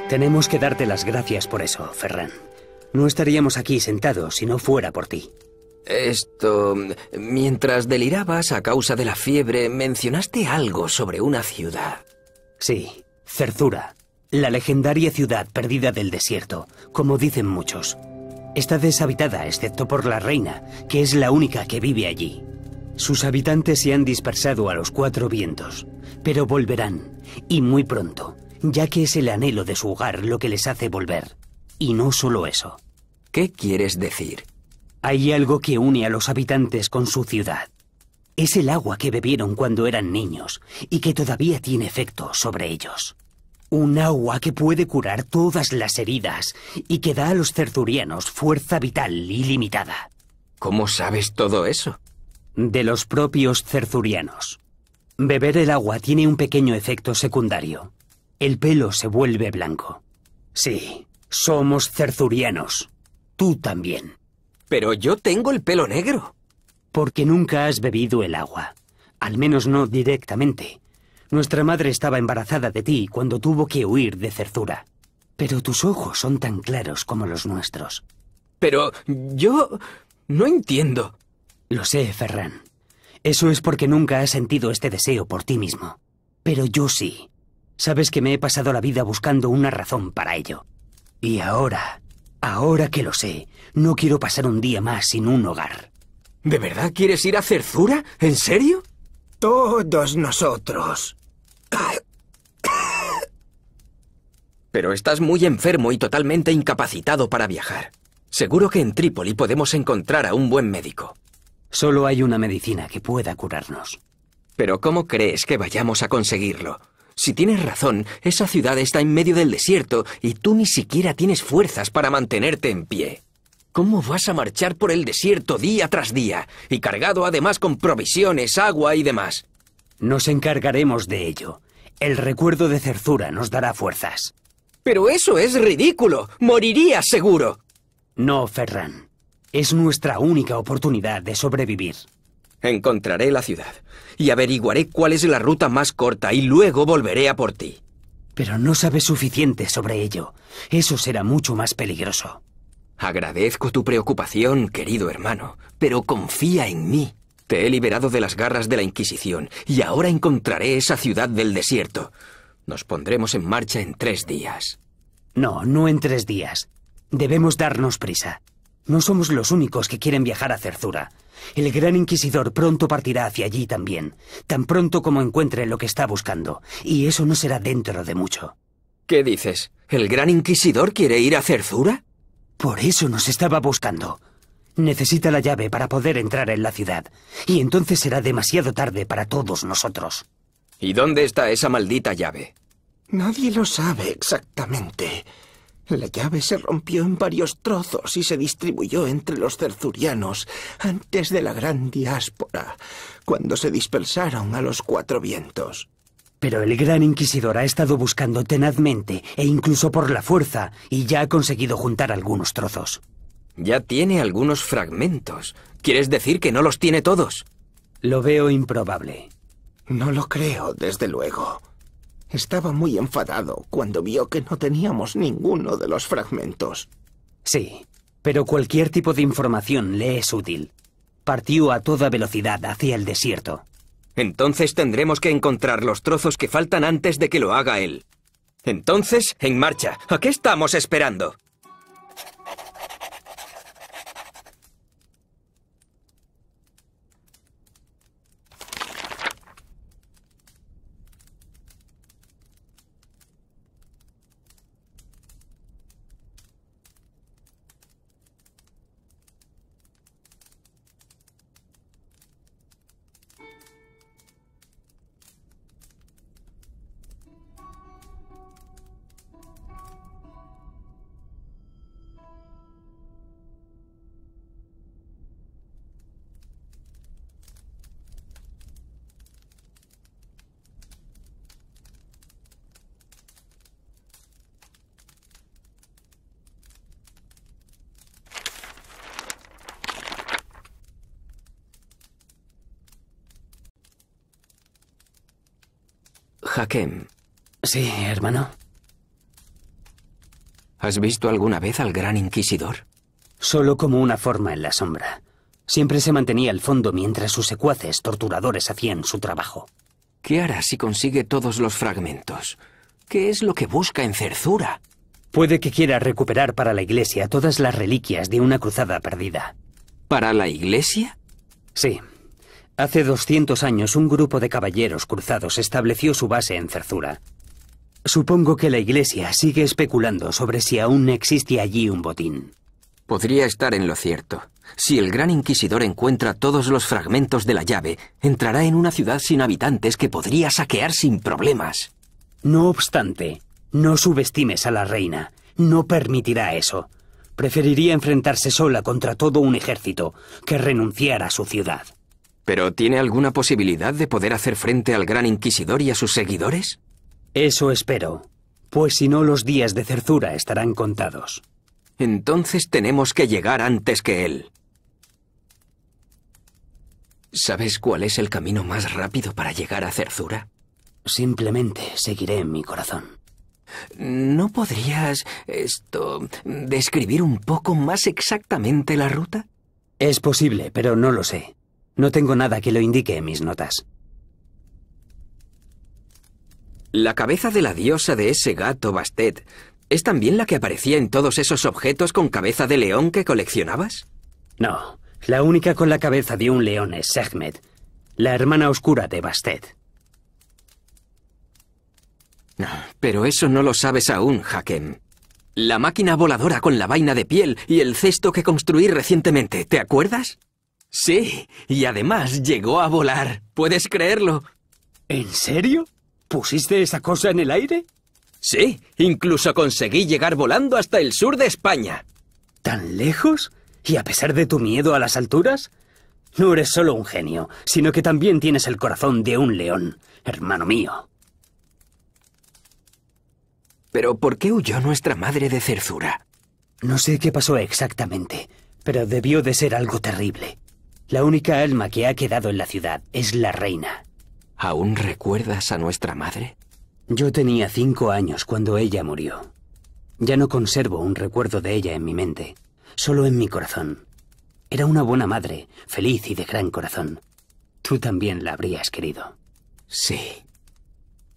Tenemos que darte las gracias por eso, Ferran. No estaríamos aquí sentados si no fuera por ti. Esto... Mientras delirabas a causa de la fiebre, mencionaste algo sobre una ciudad. Sí, Certura. La legendaria ciudad perdida del desierto, como dicen muchos, está deshabitada excepto por la reina, que es la única que vive allí. Sus habitantes se han dispersado a los cuatro vientos, pero volverán, y muy pronto, ya que es el anhelo de su hogar lo que les hace volver. Y no solo eso. ¿Qué quieres decir? Hay algo que une a los habitantes con su ciudad. Es el agua que bebieron cuando eran niños y que todavía tiene efecto sobre ellos. Un agua que puede curar todas las heridas y que da a los cerzurianos fuerza vital ilimitada. ¿Cómo sabes todo eso? De los propios cerzurianos. Beber el agua tiene un pequeño efecto secundario. El pelo se vuelve blanco. Sí, somos cerzurianos. Tú también. Pero yo tengo el pelo negro. Porque nunca has bebido el agua. Al menos no directamente. Nuestra madre estaba embarazada de ti cuando tuvo que huir de Cerzura. Pero tus ojos son tan claros como los nuestros. Pero yo... no entiendo. Lo sé, Ferran. Eso es porque nunca has sentido este deseo por ti mismo. Pero yo sí. Sabes que me he pasado la vida buscando una razón para ello. Y ahora, ahora que lo sé, no quiero pasar un día más sin un hogar. ¿De verdad quieres ir a Cerzura? ¿En serio? Todos nosotros. pero estás muy enfermo y totalmente incapacitado para viajar. Seguro que en Trípoli podemos encontrar a un buen médico. Solo hay una medicina que pueda curarnos. Pero ¿cómo crees que vayamos a conseguirlo? Si tienes razón, esa ciudad está en medio del desierto y tú ni siquiera tienes fuerzas para mantenerte en pie. ¿Cómo vas a marchar por el desierto día tras día y cargado además con provisiones, agua y demás? Nos encargaremos de ello. El recuerdo de Cerzura nos dará fuerzas. Pero eso es ridículo. Moriría seguro. No, Ferran. Es nuestra única oportunidad de sobrevivir. Encontraré la ciudad y averiguaré cuál es la ruta más corta y luego volveré a por ti. Pero no sabes suficiente sobre ello. Eso será mucho más peligroso. Agradezco tu preocupación, querido hermano, pero confía en mí. Te he liberado de las garras de la Inquisición y ahora encontraré esa ciudad del desierto. Nos pondremos en marcha en tres días. No, no en tres días. Debemos darnos prisa. No somos los únicos que quieren viajar a Cerzura. El gran inquisidor pronto partirá hacia allí también, tan pronto como encuentre lo que está buscando, y eso no será dentro de mucho. ¿Qué dices? ¿El gran inquisidor quiere ir a Cerzura? Por eso nos estaba buscando. Necesita la llave para poder entrar en la ciudad, y entonces será demasiado tarde para todos nosotros. ¿Y dónde está esa maldita llave? Nadie lo sabe exactamente. La llave se rompió en varios trozos y se distribuyó entre los cerzurianos antes de la gran diáspora, cuando se dispersaron a los cuatro vientos. Pero el gran inquisidor ha estado buscando tenazmente e incluso por la fuerza y ya ha conseguido juntar algunos trozos. Ya tiene algunos fragmentos. ¿Quieres decir que no los tiene todos? Lo veo improbable. No lo creo, desde luego. Estaba muy enfadado cuando vio que no teníamos ninguno de los fragmentos. Sí, pero cualquier tipo de información le es útil. Partió a toda velocidad hacia el desierto. Entonces tendremos que encontrar los trozos que faltan antes de que lo haga él. Entonces, en marcha. ¿A qué estamos esperando? Hakem. Sí, hermano. ¿Has visto alguna vez al gran inquisidor? Solo como una forma en la sombra. Siempre se mantenía al fondo mientras sus secuaces torturadores hacían su trabajo. ¿Qué hará si consigue todos los fragmentos? ¿Qué es lo que busca en Cerzura? Puede que quiera recuperar para la iglesia todas las reliquias de una cruzada perdida. ¿Para la iglesia? Sí, Hace 200 años un grupo de caballeros cruzados estableció su base en Cerzura. Supongo que la iglesia sigue especulando sobre si aún existe allí un botín. Podría estar en lo cierto. Si el gran inquisidor encuentra todos los fragmentos de la llave, entrará en una ciudad sin habitantes que podría saquear sin problemas. No obstante, no subestimes a la reina. No permitirá eso. Preferiría enfrentarse sola contra todo un ejército que renunciar a su ciudad. ¿Pero tiene alguna posibilidad de poder hacer frente al Gran Inquisidor y a sus seguidores? Eso espero, pues si no los días de Cerzura estarán contados. Entonces tenemos que llegar antes que él. ¿Sabes cuál es el camino más rápido para llegar a Cerzura? Simplemente seguiré en mi corazón. ¿No podrías esto describir un poco más exactamente la ruta? Es posible, pero no lo sé. No tengo nada que lo indique en mis notas. La cabeza de la diosa de ese gato, Bastet, ¿es también la que aparecía en todos esos objetos con cabeza de león que coleccionabas? No, la única con la cabeza de un león es Sehmed, la hermana oscura de Bastet. pero eso no lo sabes aún, Hakem. La máquina voladora con la vaina de piel y el cesto que construí recientemente, ¿te acuerdas? Sí, y además llegó a volar. ¿Puedes creerlo? ¿En serio? ¿Pusiste esa cosa en el aire? Sí, incluso conseguí llegar volando hasta el sur de España. ¿Tan lejos? ¿Y a pesar de tu miedo a las alturas? No eres solo un genio, sino que también tienes el corazón de un león, hermano mío. Pero ¿por qué huyó nuestra madre de Cerzura? No sé qué pasó exactamente, pero debió de ser algo terrible. La única alma que ha quedado en la ciudad es la reina. ¿Aún recuerdas a nuestra madre? Yo tenía cinco años cuando ella murió. Ya no conservo un recuerdo de ella en mi mente, solo en mi corazón. Era una buena madre, feliz y de gran corazón. Tú también la habrías querido. Sí.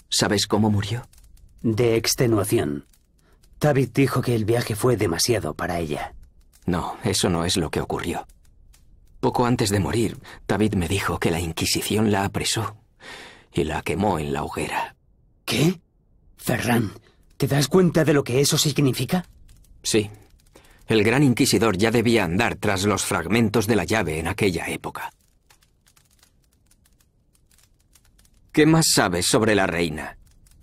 ¿Sabes cómo murió? De extenuación. David dijo que el viaje fue demasiado para ella. No, eso no es lo que ocurrió. Poco antes de morir, David me dijo que la Inquisición la apresó y la quemó en la hoguera. ¿Qué? Ferran, ¿te das cuenta de lo que eso significa? Sí. El gran inquisidor ya debía andar tras los fragmentos de la llave en aquella época. ¿Qué más sabes sobre la reina?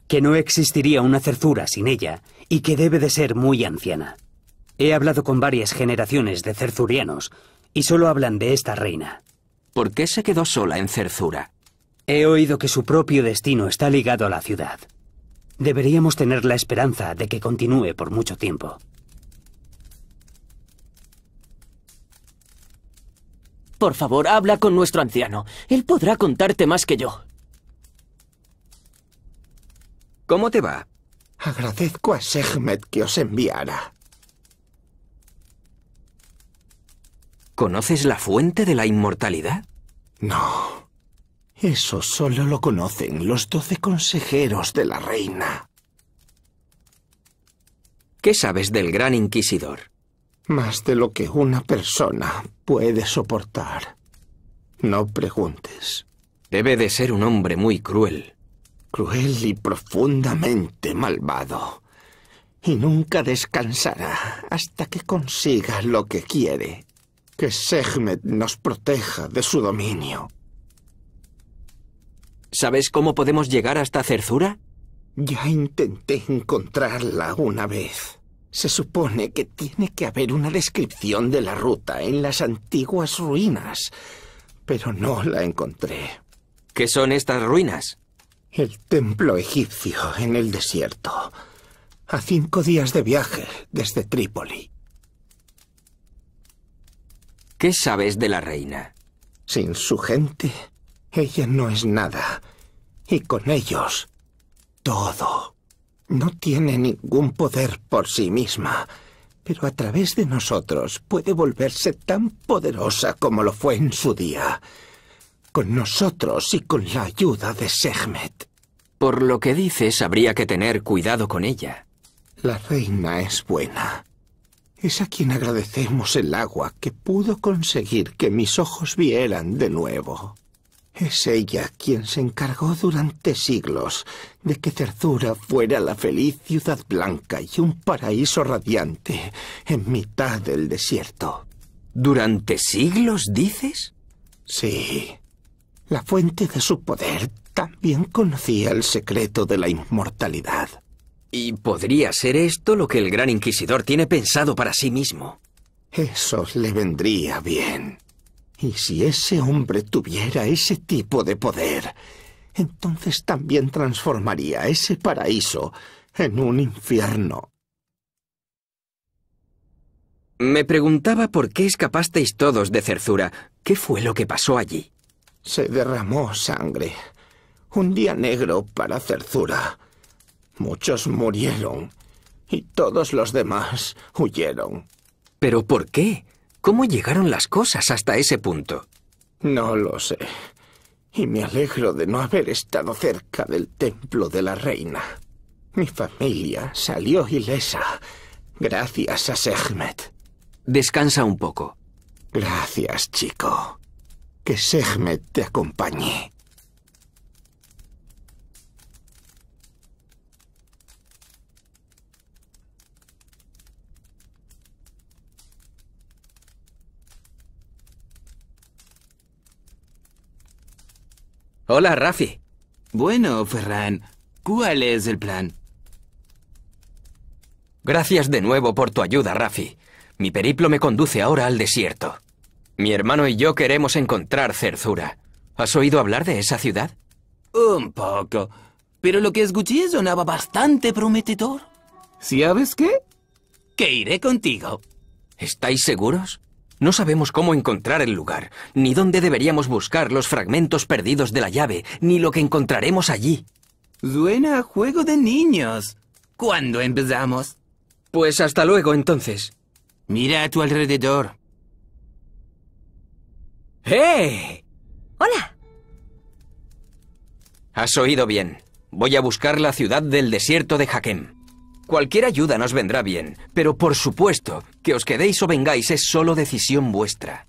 Que no existiría una cerzura sin ella y que debe de ser muy anciana. He hablado con varias generaciones de cerzurianos, y solo hablan de esta reina. ¿Por qué se quedó sola en Cerzura? He oído que su propio destino está ligado a la ciudad. Deberíamos tener la esperanza de que continúe por mucho tiempo. Por favor, habla con nuestro anciano. Él podrá contarte más que yo. ¿Cómo te va? Agradezco a Sehmet que os enviara. ¿Conoces la fuente de la inmortalidad? No. Eso solo lo conocen los doce consejeros de la reina. ¿Qué sabes del gran inquisidor? Más de lo que una persona puede soportar. No preguntes. Debe de ser un hombre muy cruel. Cruel y profundamente malvado. Y nunca descansará hasta que consiga lo que quiere. Que Sehmet nos proteja de su dominio. ¿Sabes cómo podemos llegar hasta Cerzura? Ya intenté encontrarla una vez. Se supone que tiene que haber una descripción de la ruta en las antiguas ruinas, pero no la encontré. ¿Qué son estas ruinas? El templo egipcio en el desierto, a cinco días de viaje desde Trípoli. ¿Qué sabes de la reina? Sin su gente, ella no es nada. Y con ellos, todo. No tiene ningún poder por sí misma, pero a través de nosotros puede volverse tan poderosa como lo fue en su día. Con nosotros y con la ayuda de Sehmet. Por lo que dices, habría que tener cuidado con ella. La reina es buena. Es a quien agradecemos el agua que pudo conseguir que mis ojos vieran de nuevo. Es ella quien se encargó durante siglos de que Cerdura fuera la feliz ciudad blanca y un paraíso radiante en mitad del desierto. ¿Durante siglos, dices? Sí. La fuente de su poder también conocía el secreto de la inmortalidad. Y podría ser esto lo que el gran inquisidor tiene pensado para sí mismo. Eso le vendría bien. Y si ese hombre tuviera ese tipo de poder, entonces también transformaría ese paraíso en un infierno. Me preguntaba por qué escapasteis todos de Cerzura. ¿Qué fue lo que pasó allí? Se derramó sangre. Un día negro para Cerzura. Muchos murieron y todos los demás huyeron. ¿Pero por qué? ¿Cómo llegaron las cosas hasta ese punto? No lo sé. Y me alegro de no haber estado cerca del templo de la reina. Mi familia salió ilesa gracias a Sehmet. Descansa un poco. Gracias, chico. Que Sehmet te acompañe. Hola, Rafi. Bueno, Ferran, ¿cuál es el plan? Gracias de nuevo por tu ayuda, Rafi. Mi periplo me conduce ahora al desierto. Mi hermano y yo queremos encontrar Cerzura. ¿Has oído hablar de esa ciudad? Un poco, pero lo que escuché sonaba bastante prometedor. ¿Sabes qué? Que iré contigo. ¿Estáis seguros? No sabemos cómo encontrar el lugar, ni dónde deberíamos buscar los fragmentos perdidos de la llave, ni lo que encontraremos allí. Duena a juego de niños. ¿Cuándo empezamos? Pues hasta luego entonces. Mira a tu alrededor. ¡Eh! Hola. Has oído bien. Voy a buscar la ciudad del desierto de Hakem. Cualquier ayuda nos vendrá bien, pero por supuesto, que os quedéis o vengáis es solo decisión vuestra.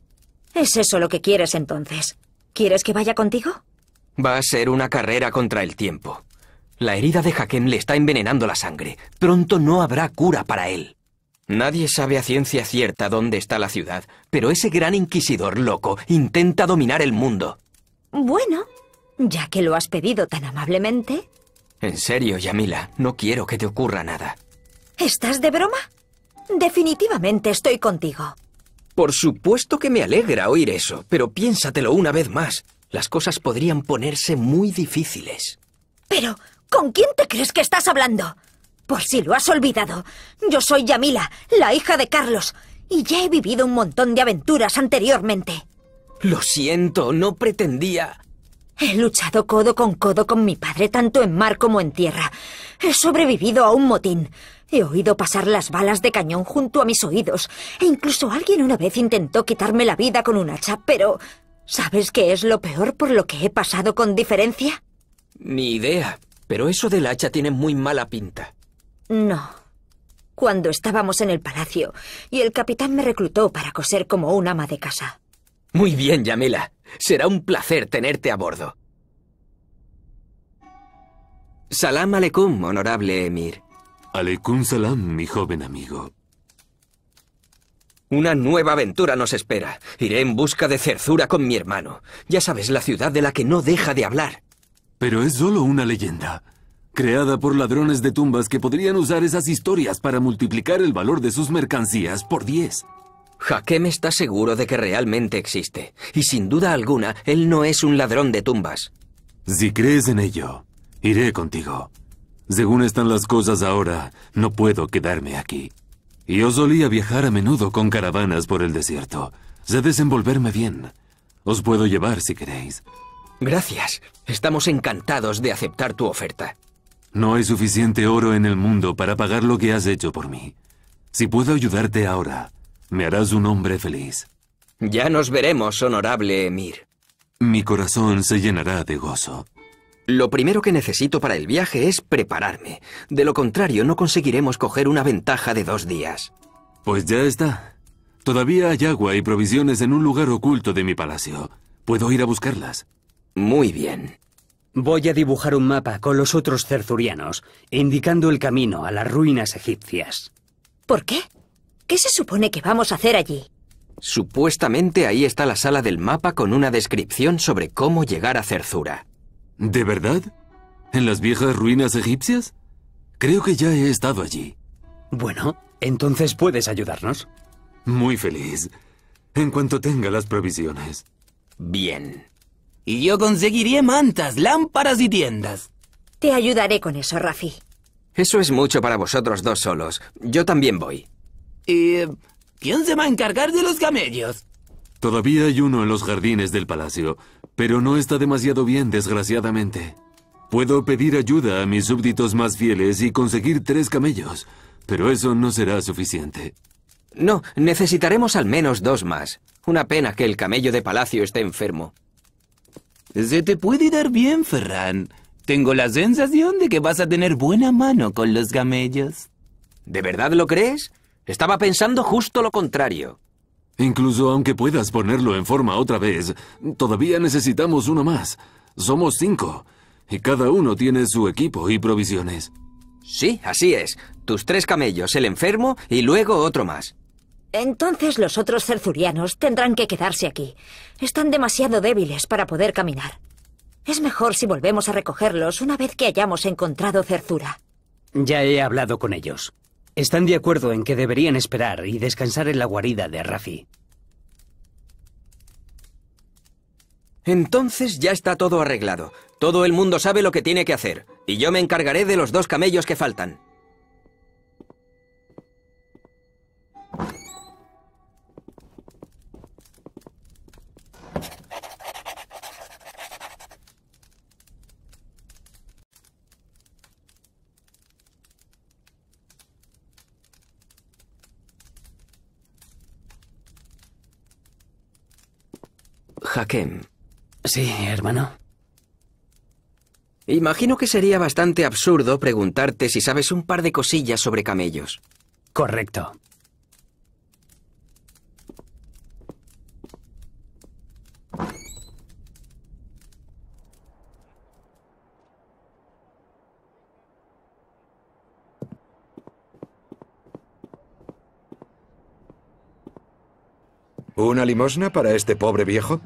¿Es eso lo que quieres entonces? ¿Quieres que vaya contigo? Va a ser una carrera contra el tiempo. La herida de Haken le está envenenando la sangre. Pronto no habrá cura para él. Nadie sabe a ciencia cierta dónde está la ciudad, pero ese gran inquisidor loco intenta dominar el mundo. Bueno, ya que lo has pedido tan amablemente, en serio, Yamila, no quiero que te ocurra nada. ¿Estás de broma? Definitivamente estoy contigo. Por supuesto que me alegra oír eso, pero piénsatelo una vez más. Las cosas podrían ponerse muy difíciles. Pero, ¿con quién te crees que estás hablando? Por si lo has olvidado, yo soy Yamila, la hija de Carlos, y ya he vivido un montón de aventuras anteriormente. Lo siento, no pretendía... He luchado codo con codo con mi padre tanto en mar como en tierra. He sobrevivido a un motín. He oído pasar las balas de cañón junto a mis oídos. E incluso alguien una vez intentó quitarme la vida con un hacha, pero... ¿Sabes qué es lo peor por lo que he pasado con diferencia? Ni idea, pero eso del hacha tiene muy mala pinta. No. Cuando estábamos en el palacio y el capitán me reclutó para coser como un ama de casa. Muy bien, Yamela. Será un placer tenerte a bordo. Salam aleikum, honorable Emir. Aleikum salam, mi joven amigo. Una nueva aventura nos espera. Iré en busca de Cerzura con mi hermano. Ya sabes, la ciudad de la que no deja de hablar. Pero es solo una leyenda, creada por ladrones de tumbas que podrían usar esas historias para multiplicar el valor de sus mercancías por 10. Hakem está seguro de que realmente existe, y sin duda alguna, él no es un ladrón de tumbas. Si crees en ello, iré contigo. Según están las cosas ahora, no puedo quedarme aquí. Yo solía viajar a menudo con caravanas por el desierto. Sé desenvolverme bien. Os puedo llevar si queréis. Gracias. Estamos encantados de aceptar tu oferta. No hay suficiente oro en el mundo para pagar lo que has hecho por mí. Si puedo ayudarte ahora, me harás un hombre feliz. Ya nos veremos, honorable Emir. Mi corazón se llenará de gozo. Lo primero que necesito para el viaje es prepararme. De lo contrario, no conseguiremos coger una ventaja de dos días. Pues ya está. Todavía hay agua y provisiones en un lugar oculto de mi palacio. Puedo ir a buscarlas. Muy bien. Voy a dibujar un mapa con los otros cerzurianos indicando el camino a las ruinas egipcias. ¿Por qué? ¿Qué se supone que vamos a hacer allí? Supuestamente ahí está la sala del mapa con una descripción sobre cómo llegar a Cerzura. ¿De verdad? ¿En las viejas ruinas egipcias? Creo que ya he estado allí. Bueno, entonces puedes ayudarnos. Muy feliz. En cuanto tenga las provisiones. Bien. Y yo conseguiré mantas, lámparas y tiendas. Te ayudaré con eso, Rafi. Eso es mucho para vosotros dos solos. Yo también voy. ¿Y quién se va a encargar de los camellos? Todavía hay uno en los jardines del palacio, pero no está demasiado bien, desgraciadamente. Puedo pedir ayuda a mis súbditos más fieles y conseguir tres camellos, pero eso no será suficiente. No, necesitaremos al menos dos más. Una pena que el camello de palacio esté enfermo. Se te puede dar bien, Ferran. Tengo la sensación de que vas a tener buena mano con los camellos. ¿De verdad lo crees? Estaba pensando justo lo contrario. Incluso aunque puedas ponerlo en forma otra vez, todavía necesitamos uno más. Somos cinco, y cada uno tiene su equipo y provisiones. Sí, así es. Tus tres camellos, el enfermo y luego otro más. Entonces los otros cerzurianos tendrán que quedarse aquí. Están demasiado débiles para poder caminar. Es mejor si volvemos a recogerlos una vez que hayamos encontrado cerzura Ya he hablado con ellos. Están de acuerdo en que deberían esperar y descansar en la guarida de Rafi. Entonces ya está todo arreglado. Todo el mundo sabe lo que tiene que hacer. Y yo me encargaré de los dos camellos que faltan. Sí, hermano. Imagino que sería bastante absurdo preguntarte si sabes un par de cosillas sobre camellos. Correcto. ¿Una limosna para este pobre viejo?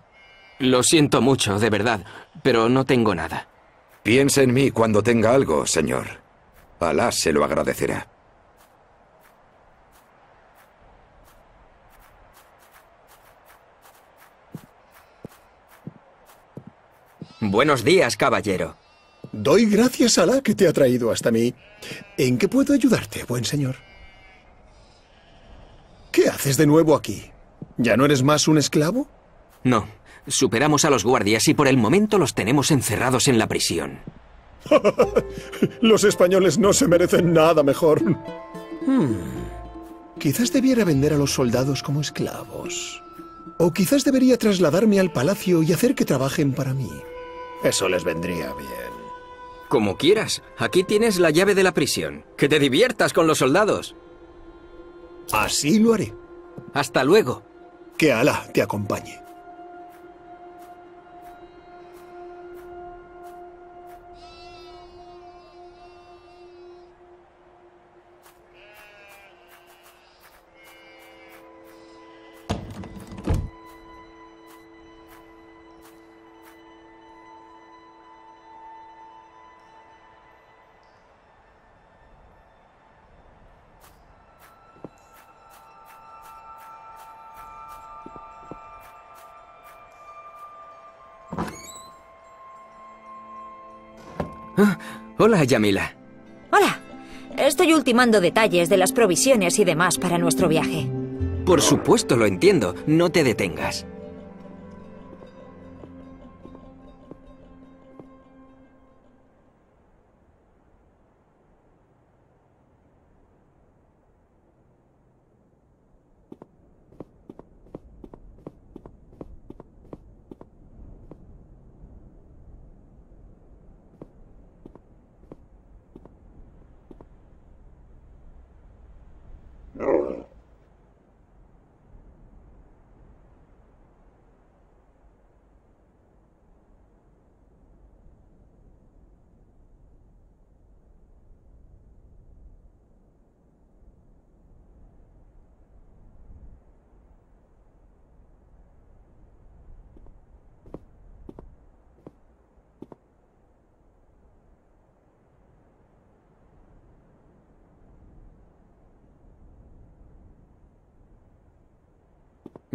Lo siento mucho, de verdad, pero no tengo nada. Piense en mí cuando tenga algo, señor. Alá se lo agradecerá. Buenos días, caballero. Doy gracias a Alá que te ha traído hasta mí. ¿En qué puedo ayudarte, buen señor? ¿Qué haces de nuevo aquí? ¿Ya no eres más un esclavo? No. Superamos a los guardias y por el momento los tenemos encerrados en la prisión. los españoles no se merecen nada mejor. Hmm. Quizás debiera vender a los soldados como esclavos. O quizás debería trasladarme al palacio y hacer que trabajen para mí. Eso les vendría bien. Como quieras. Aquí tienes la llave de la prisión. Que te diviertas con los soldados. Así lo haré. Hasta luego. Que Alá te acompañe. Hola, Yamila. Hola. Estoy ultimando detalles de las provisiones y demás para nuestro viaje. Por supuesto, lo entiendo. No te detengas.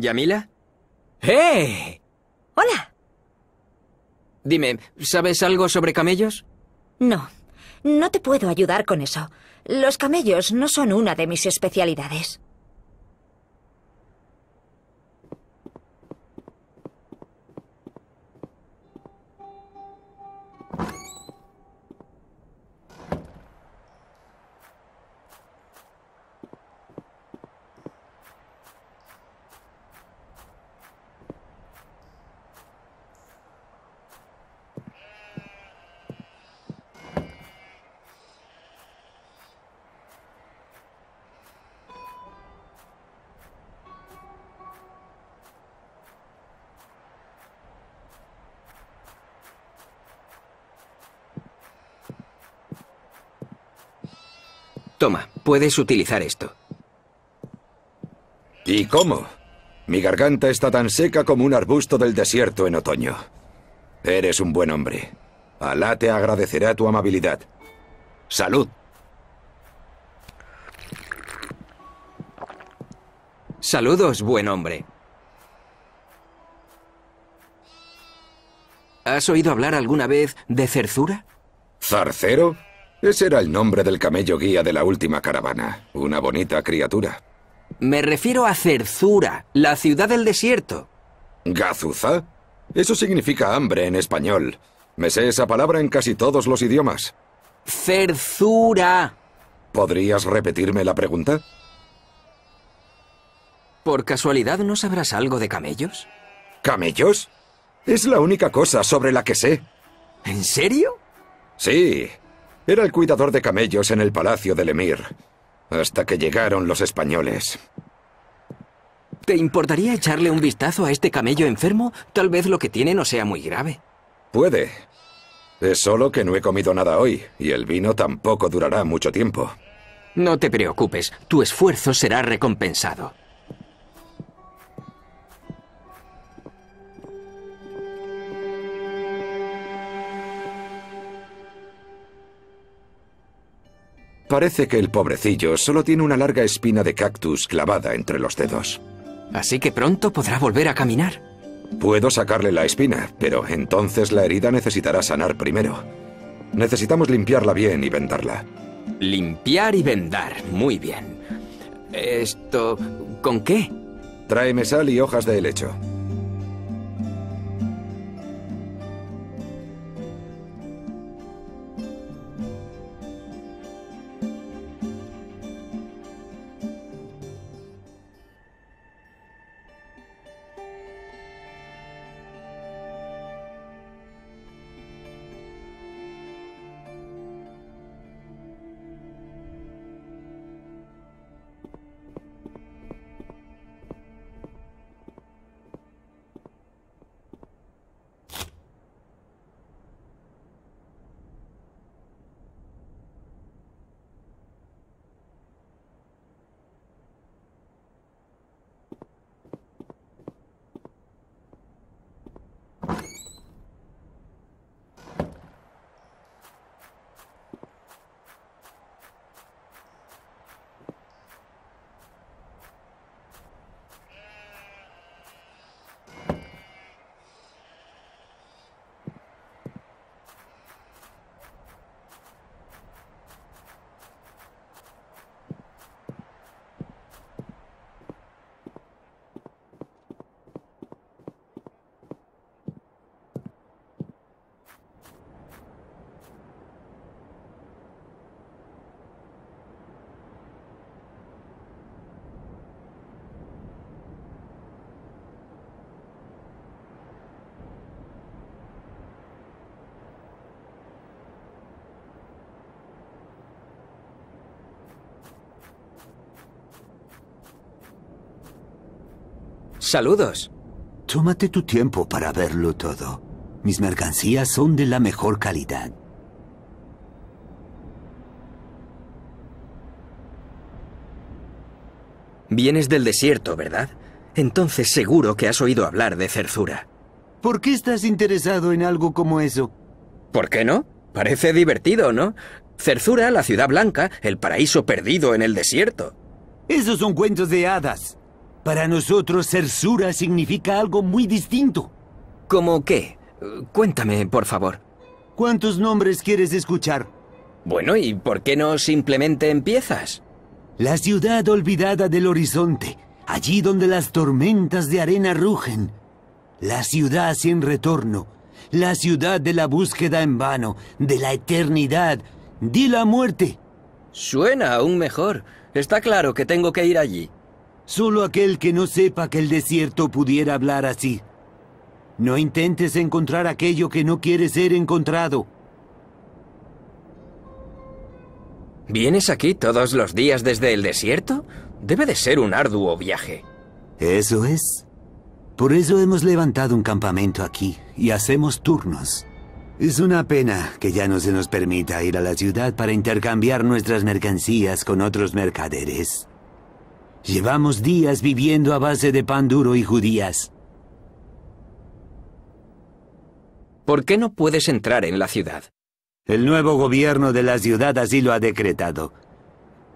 ¿Yamila? ¡Eh! ¡Hola! Dime, ¿sabes algo sobre camellos? No, no te puedo ayudar con eso. Los camellos no son una de mis especialidades. Puedes utilizar esto. ¿Y cómo? Mi garganta está tan seca como un arbusto del desierto en otoño. Eres un buen hombre. Alá te agradecerá tu amabilidad. Salud. Saludos, buen hombre. ¿Has oído hablar alguna vez de Cerzura? ¿Zarcero? Ese era el nombre del camello guía de la última caravana. Una bonita criatura. Me refiero a Cerzura, la ciudad del desierto. ¿Gazuza? Eso significa hambre en español. Me sé esa palabra en casi todos los idiomas. Cerzura. ¿Podrías repetirme la pregunta? ¿Por casualidad no sabrás algo de camellos? ¿Camellos? Es la única cosa sobre la que sé. ¿En serio? Sí, era el cuidador de camellos en el palacio del Emir, hasta que llegaron los españoles. ¿Te importaría echarle un vistazo a este camello enfermo? Tal vez lo que tiene no sea muy grave. Puede. Es solo que no he comido nada hoy, y el vino tampoco durará mucho tiempo. No te preocupes, tu esfuerzo será recompensado. Parece que el pobrecillo solo tiene una larga espina de cactus clavada entre los dedos. Así que pronto podrá volver a caminar. Puedo sacarle la espina, pero entonces la herida necesitará sanar primero. Necesitamos limpiarla bien y vendarla. Limpiar y vendar, muy bien. ¿Esto con qué? Tráeme sal y hojas de helecho. Saludos. Tómate tu tiempo para verlo todo. Mis mercancías son de la mejor calidad. Vienes del desierto, ¿verdad? Entonces seguro que has oído hablar de Cerzura. ¿Por qué estás interesado en algo como eso? ¿Por qué no? Parece divertido, ¿no? Cerzura, la ciudad blanca, el paraíso perdido en el desierto. Esos son cuentos de hadas. Para nosotros, cersura significa algo muy distinto. ¿Cómo qué? Cuéntame, por favor. ¿Cuántos nombres quieres escuchar? Bueno, ¿y por qué no simplemente empiezas? La ciudad olvidada del horizonte, allí donde las tormentas de arena rugen. La ciudad sin retorno, la ciudad de la búsqueda en vano, de la eternidad, Di la muerte. Suena aún mejor. Está claro que tengo que ir allí. Solo aquel que no sepa que el desierto pudiera hablar así. No intentes encontrar aquello que no quiere ser encontrado. ¿Vienes aquí todos los días desde el desierto? Debe de ser un arduo viaje. Eso es. Por eso hemos levantado un campamento aquí y hacemos turnos. Es una pena que ya no se nos permita ir a la ciudad para intercambiar nuestras mercancías con otros mercaderes. Llevamos días viviendo a base de pan duro y judías. ¿Por qué no puedes entrar en la ciudad? El nuevo gobierno de la ciudad así lo ha decretado.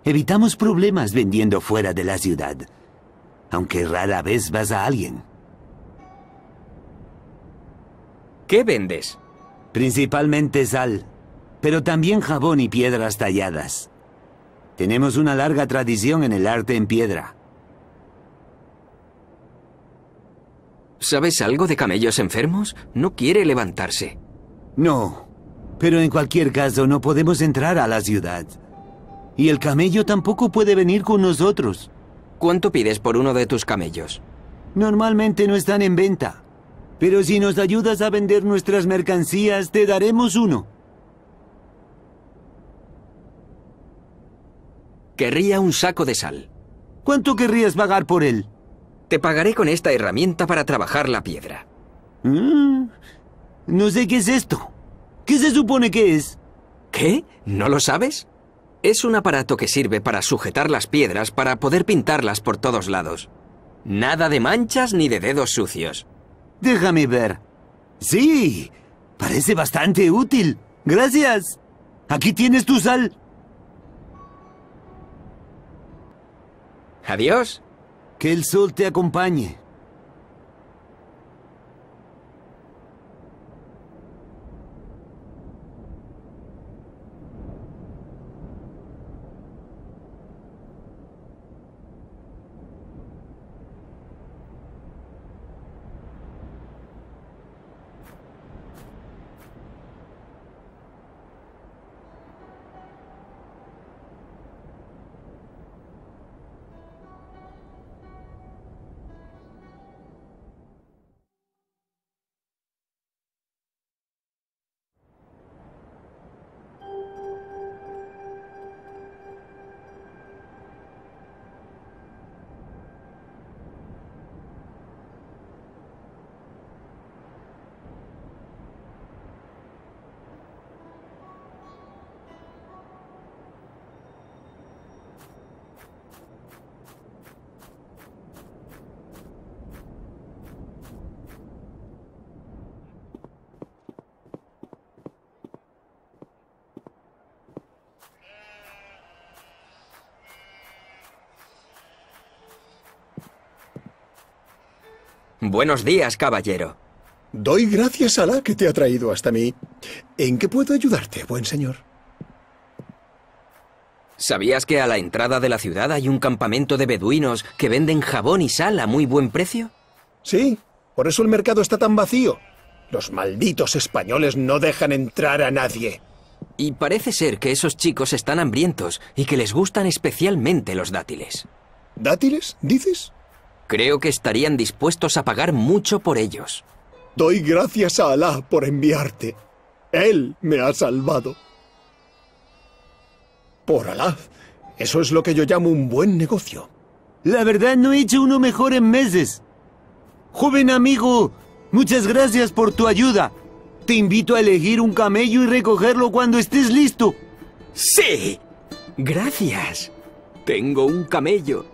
Evitamos problemas vendiendo fuera de la ciudad, aunque rara vez vas a alguien. ¿Qué vendes? Principalmente sal, pero también jabón y piedras talladas. Tenemos una larga tradición en el arte en piedra. ¿Sabes algo de camellos enfermos? No quiere levantarse. No, pero en cualquier caso no podemos entrar a la ciudad. Y el camello tampoco puede venir con nosotros. ¿Cuánto pides por uno de tus camellos? Normalmente no están en venta. Pero si nos ayudas a vender nuestras mercancías, te daremos uno. Querría un saco de sal. ¿Cuánto querrías pagar por él? Te pagaré con esta herramienta para trabajar la piedra. Mm, no sé qué es esto. ¿Qué se supone que es? ¿Qué? ¿No lo sabes? Es un aparato que sirve para sujetar las piedras para poder pintarlas por todos lados. Nada de manchas ni de dedos sucios. Déjame ver. Sí, parece bastante útil. Gracias. Aquí tienes tu sal. Adiós. Que el sol te acompañe. Buenos días, caballero. Doy gracias a la que te ha traído hasta mí. ¿En qué puedo ayudarte, buen señor? ¿Sabías que a la entrada de la ciudad hay un campamento de beduinos que venden jabón y sal a muy buen precio? Sí, por eso el mercado está tan vacío. Los malditos españoles no dejan entrar a nadie. Y parece ser que esos chicos están hambrientos y que les gustan especialmente los dátiles. ¿Dátiles, dices? Creo que estarían dispuestos a pagar mucho por ellos. Doy gracias a Alá por enviarte. Él me ha salvado. Por Alá, eso es lo que yo llamo un buen negocio. La verdad no he hecho uno mejor en meses. Joven amigo, muchas gracias por tu ayuda. Te invito a elegir un camello y recogerlo cuando estés listo. ¡Sí! Gracias. Tengo un camello.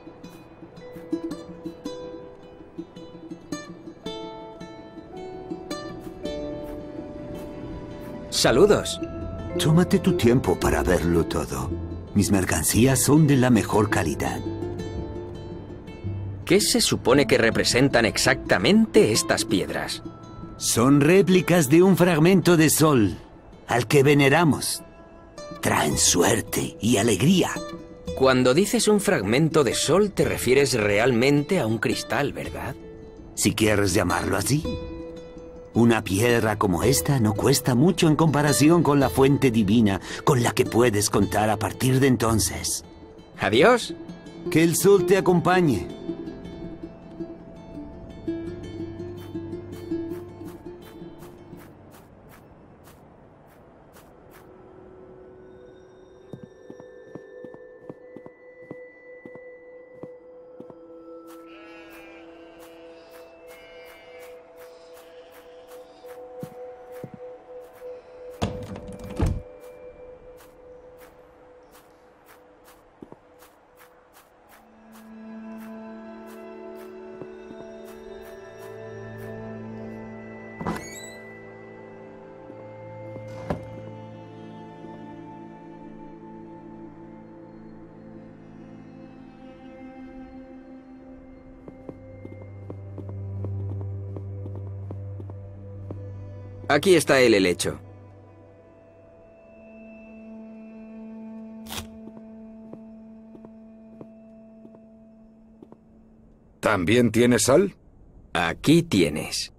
Saludos. Tómate tu tiempo para verlo todo. Mis mercancías son de la mejor calidad. ¿Qué se supone que representan exactamente estas piedras? Son réplicas de un fragmento de sol al que veneramos. Traen suerte y alegría. Cuando dices un fragmento de sol te refieres realmente a un cristal, ¿verdad? Si quieres llamarlo así. Una piedra como esta no cuesta mucho en comparación con la fuente divina con la que puedes contar a partir de entonces. Adiós. Que el sol te acompañe. Aquí está el helecho. ¿También tiene sal? Aquí tienes.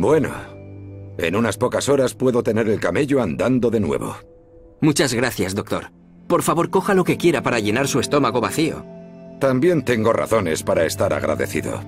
Bueno, en unas pocas horas puedo tener el camello andando de nuevo. Muchas gracias, doctor. Por favor, coja lo que quiera para llenar su estómago vacío. También tengo razones para estar agradecido.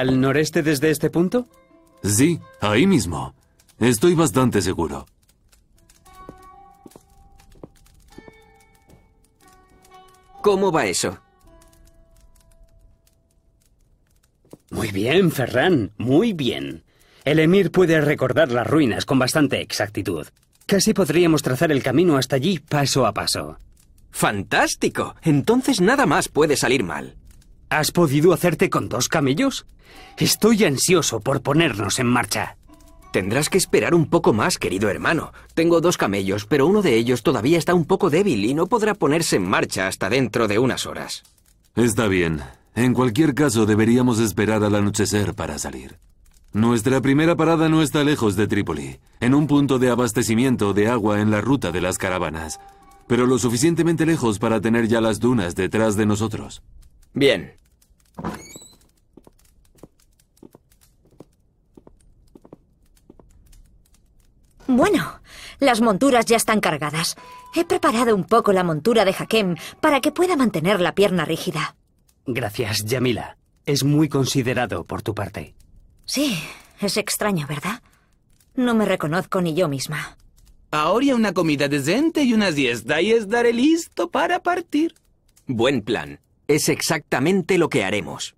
¿Al noreste desde este punto? Sí, ahí mismo. Estoy bastante seguro. ¿Cómo va eso? Muy bien, Ferran, muy bien. El Emir puede recordar las ruinas con bastante exactitud. Casi podríamos trazar el camino hasta allí paso a paso. ¡Fantástico! Entonces nada más puede salir mal. ¿Has podido hacerte con dos camellos? Estoy ansioso por ponernos en marcha. Tendrás que esperar un poco más, querido hermano. Tengo dos camellos, pero uno de ellos todavía está un poco débil y no podrá ponerse en marcha hasta dentro de unas horas. Está bien. En cualquier caso, deberíamos esperar al anochecer para salir. Nuestra primera parada no está lejos de Trípoli, en un punto de abastecimiento de agua en la ruta de las caravanas, pero lo suficientemente lejos para tener ya las dunas detrás de nosotros. Bien, bueno, las monturas ya están cargadas. He preparado un poco la montura de Hakem para que pueda mantener la pierna rígida. Gracias, Yamila. Es muy considerado por tu parte. Sí, es extraño, ¿verdad? No me reconozco ni yo misma. Ahora una comida decente y una siesta y estaré listo para partir. Buen plan es exactamente lo que haremos.